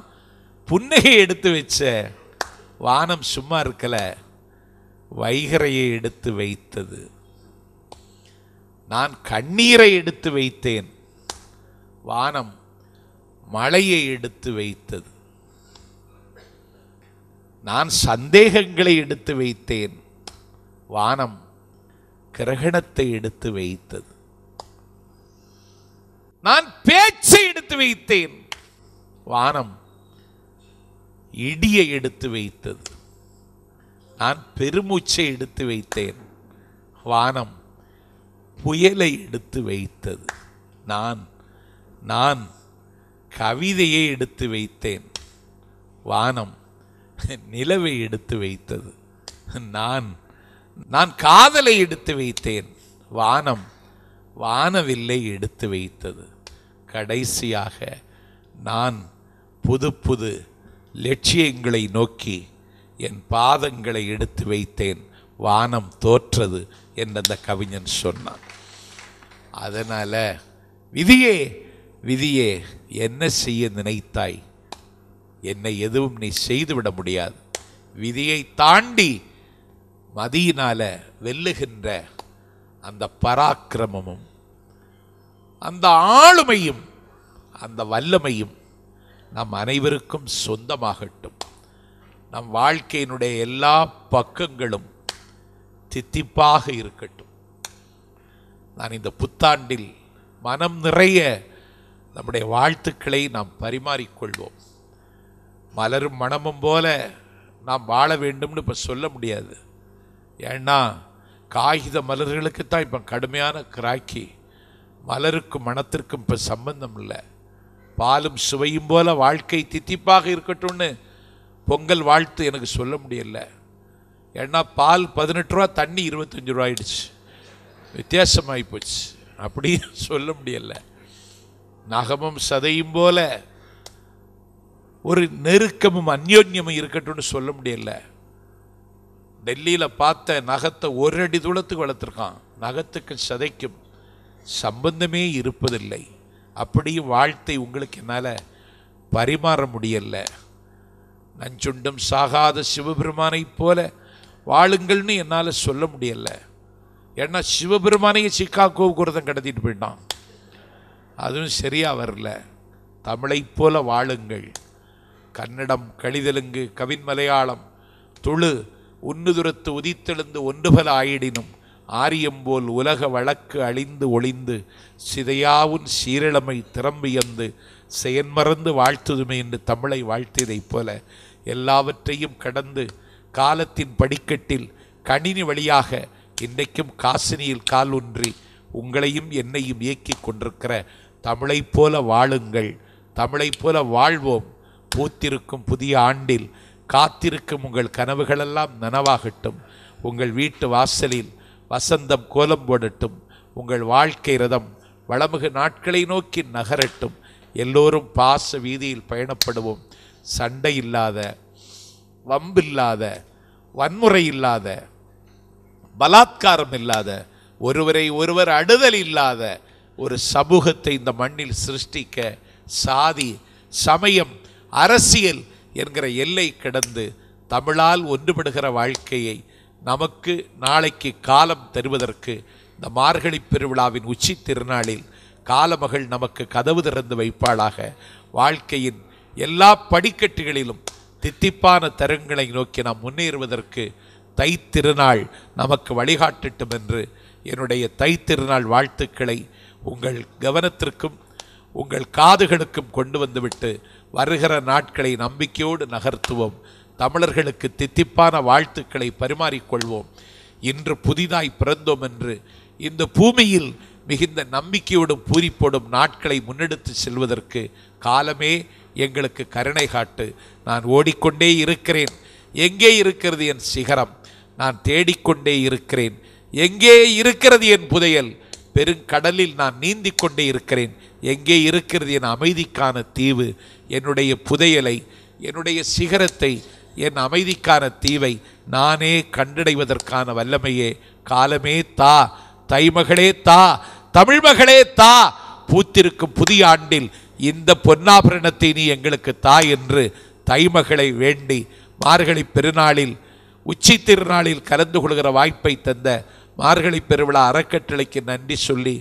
புன்னகையை எடுத்து வச்ச வானம் சும்மா இருக்கலை வைகரையை எடுத்து வைத்தது நான் கண்ணீரை எடுத்து வைத்தேன் வானம் மழையை எடுத்து வைத்தது நான் சந்தேகங்களை எடுத்து வைத்தேன் வானம் கிரகணத்தை எடுத்து வைத்தது நான் பேச்சை எடுத்து வைத்தேன் வானம் இடியை எடுத்து வைத்தது நான் பெருமூச்சை எடுத்து வைத்தேன் வானம் புயலை எடுத்து வைத்தது நான் நான் கவிதையை எடுத்து வைத்தேன் வானம் நிலவை எடுத்து வைத்தது நான் நான் காதலை எடுத்து வைத்தேன் வானம் வானவில்லை எடுத்து வைத்தது கடைசியாக நான் புது புது லட்சியங்களை நோக்கி என் பாதங்களை எடுத்து வைத்தேன் வானம் தோற்றது என்று அந்த கவிஞன் சொன்னான் அதனால் விதியே விதியே என்ன செய்ய நினைத்தாய் என்னை எதுவும் நீ செய்துவிட முடியாது விதியை தாண்டி மதியினால வெல்லுகின்ற அந்த பராக்கிரமமும் அந்த ஆளுமையும் அந்த வல்லமையும் நம் அனைவருக்கும் சொந்தமாகட்டும் நம் வாழ்க்கையினுடைய எல்லா பக்கங்களும் தித்திப்பாக இருக்கட்டும் நான் இந்த புத்தாண்டில் மனம் நிறைய நம்முடைய வாழ்த்துக்களை நாம் பரிமாறிக்கொள்வோம் மலரும் மனமும் போல நாம் வாழ வேண்டும்னு இப்போ சொல்ல முடியாது ஏன்னா காகித மலர்களுக்கு தான் இப்போ கடுமையான கிராக்கி மலருக்கும் மனத்திற்கும் இப்போ சம்பந்தம் இல்லை பாலும் சுவையும் போல வாழ்க்கை தித்திப்பாக இருக்கட்டும்னு பொங்கல் வாழ்த்து எனக்கு சொல்ல முடியல ஏன்னா பால் பதினெட்டு ரூபா தண்ணி இருபத்தஞ்சி ரூபா ஆயிடுச்சு வித்தியாசமாகி போச்சு அப்படி சொல்ல முடியல நகமும் சதையும் போல ஒரு நெருக்கமும் அந்யோன்யமும் இருக்கட்டும்னு சொல்ல முடியல டெல்லியில் பார்த்த நகத்தை ஒரு அடி தூளத்துக்கு வளர்த்துருக்கான் நகத்துக்கு சதைக்கும் சம்பந்தமே இருப்பதில்லை அப்படியும் வாழ்த்தை உங்களுக்கு என்னால் பரிமாற முடியலை நஞ்சுண்டும் சாகாத சிவபெருமானைப் போல வாழுங்கள்னு என்னால் சொல்ல முடியல ஏன்னா சிவபெருமானையும் சிக்காகோவுக்கு ஒருத்தன் கடத்திட்டு போயிட்டான் அதுவும் சரியாக வரல தமிழைப் போல வாழுங்கள் கன்னடம் கழிதெலுங்கு கவின் மலையாளம் துளு உன்னுதுரத்து உதித்தெழுந்து ஒன்று பல ஆயிடினும் ஆரியம்போல் உலக வழக்கு அழிந்து ஒளிந்து சிதையாவும் சீரழமை திறம்பியந்து செயன்மறந்து வாழ்த்துதுமே என்று தமிழை வாழ்த்தியதைப் போல எல்லாவற்றையும் கடந்து காலத்தின் படிக்கட்டில் கணினி வழியாக இன்றைக்கும் காசினியில் கால் ஒன்றி உங்களையும் என்னையும் இயக்கி கொண்டிருக்கிற தமிழைப் போல வாழுங்கள் தமிழைப் போல வாழ்வோம் பூத்திருக்கும் புதிய ஆண்டில் காத்திருக்கும் உங்கள் கனவுகளெல்லாம் நனவாகட்டும் உங்கள் வீட்டு வாசலில் வசந்தம் கோலம் போடட்டும் உங்கள் வாழ்க்கை ரதம் வளமிகு நாட்களை நோக்கி நகரட்டும் எல்லோரும் பாச வீதியில் பயணப்படுவோம் சண்டை இல்லாத வம்பில்லாத வன்முறை இல்லாத பலாத்காரம் இல்லாத ஒருவரை ஒருவர் அடுதல் இல்லாத ஒரு சமூகத்தை இந்த மண்ணில் சிருஷ்டிக்க சாதி சமயம் அரசியல் என்கிற எல்லை கிடந்து தமிழால் ஒன்றுபடுகிற வாழ்க்கையை நமக்கு நாளைக்கு காலம் தருவதற்கு இந்த மார்கழி பெருவிழாவின் உச்சி திருநாளில் காலமகள் நமக்கு கதவு திறந்து வைப்பாளாக வாழ்க்கையின் எல்லா படிக்கட்டுகளிலும் தித்திப்பான தருங்களை நோக்கி நாம் முன்னேறுவதற்கு தைத்திருநாள் நமக்கு வழிகாட்டட்டும் என்று என்னுடைய தைத்திருநாள் வாழ்த்துக்களை உங்கள் கவனத்திற்கும் உங்கள் காதுகளுக்கும் கொண்டு வந்துவிட்டு வருகிற நாட்களை நம்பிக்கையோடு நகர்த்துவோம் தமிழர்களுக்கு தித்திப்பான வாழ்த்துக்களை பரிமாறிக்கொள்வோம் இன்று புதிதாய் பிறந்தோம் என்று இந்த பூமியில் மிகுந்த நம்பிக்கையோடும் பூரிப்போடும் நாட்களை முன்னெடுத்து செல்வதற்கு காலமே எங்களுக்கு கருணை காட்டு நான் ஓடிக்கொண்டே இருக்கிறேன் எங்கே இருக்கிறது என் சிகரம் நான் தேடிக்கொண்டே இருக்கிறேன் எங்கே இருக்கிறது என் புதையல் பெருங்கடலில் நான் நீந்தி கொண்டே இருக்கிறேன் எங்கே இருக்கிறது என் அமைதிக்கான தீவு என்னுடைய புதையலை என்னுடைய சிகரத்தை என் அமைதிக்கான தீவை நானே கண்டடைவதற்கான வல்லமையே காலமே தா தைமகளே தா தமிழ்மகளே தா பூத்திருக்கும் புதிய ஆண்டில் இந்த பொன்னாபரணத்தை நீ எங்களுக்கு தாய் என்று தைமகளை வேண்டி மார்கழி பெருநாளில் உச்சி திருநாளில் கலந்து கொள்கிற வாய்ப்பை தந்த மார்கழி பெருவிழா அறக்கட்டளைக்கு நன்றி சொல்லி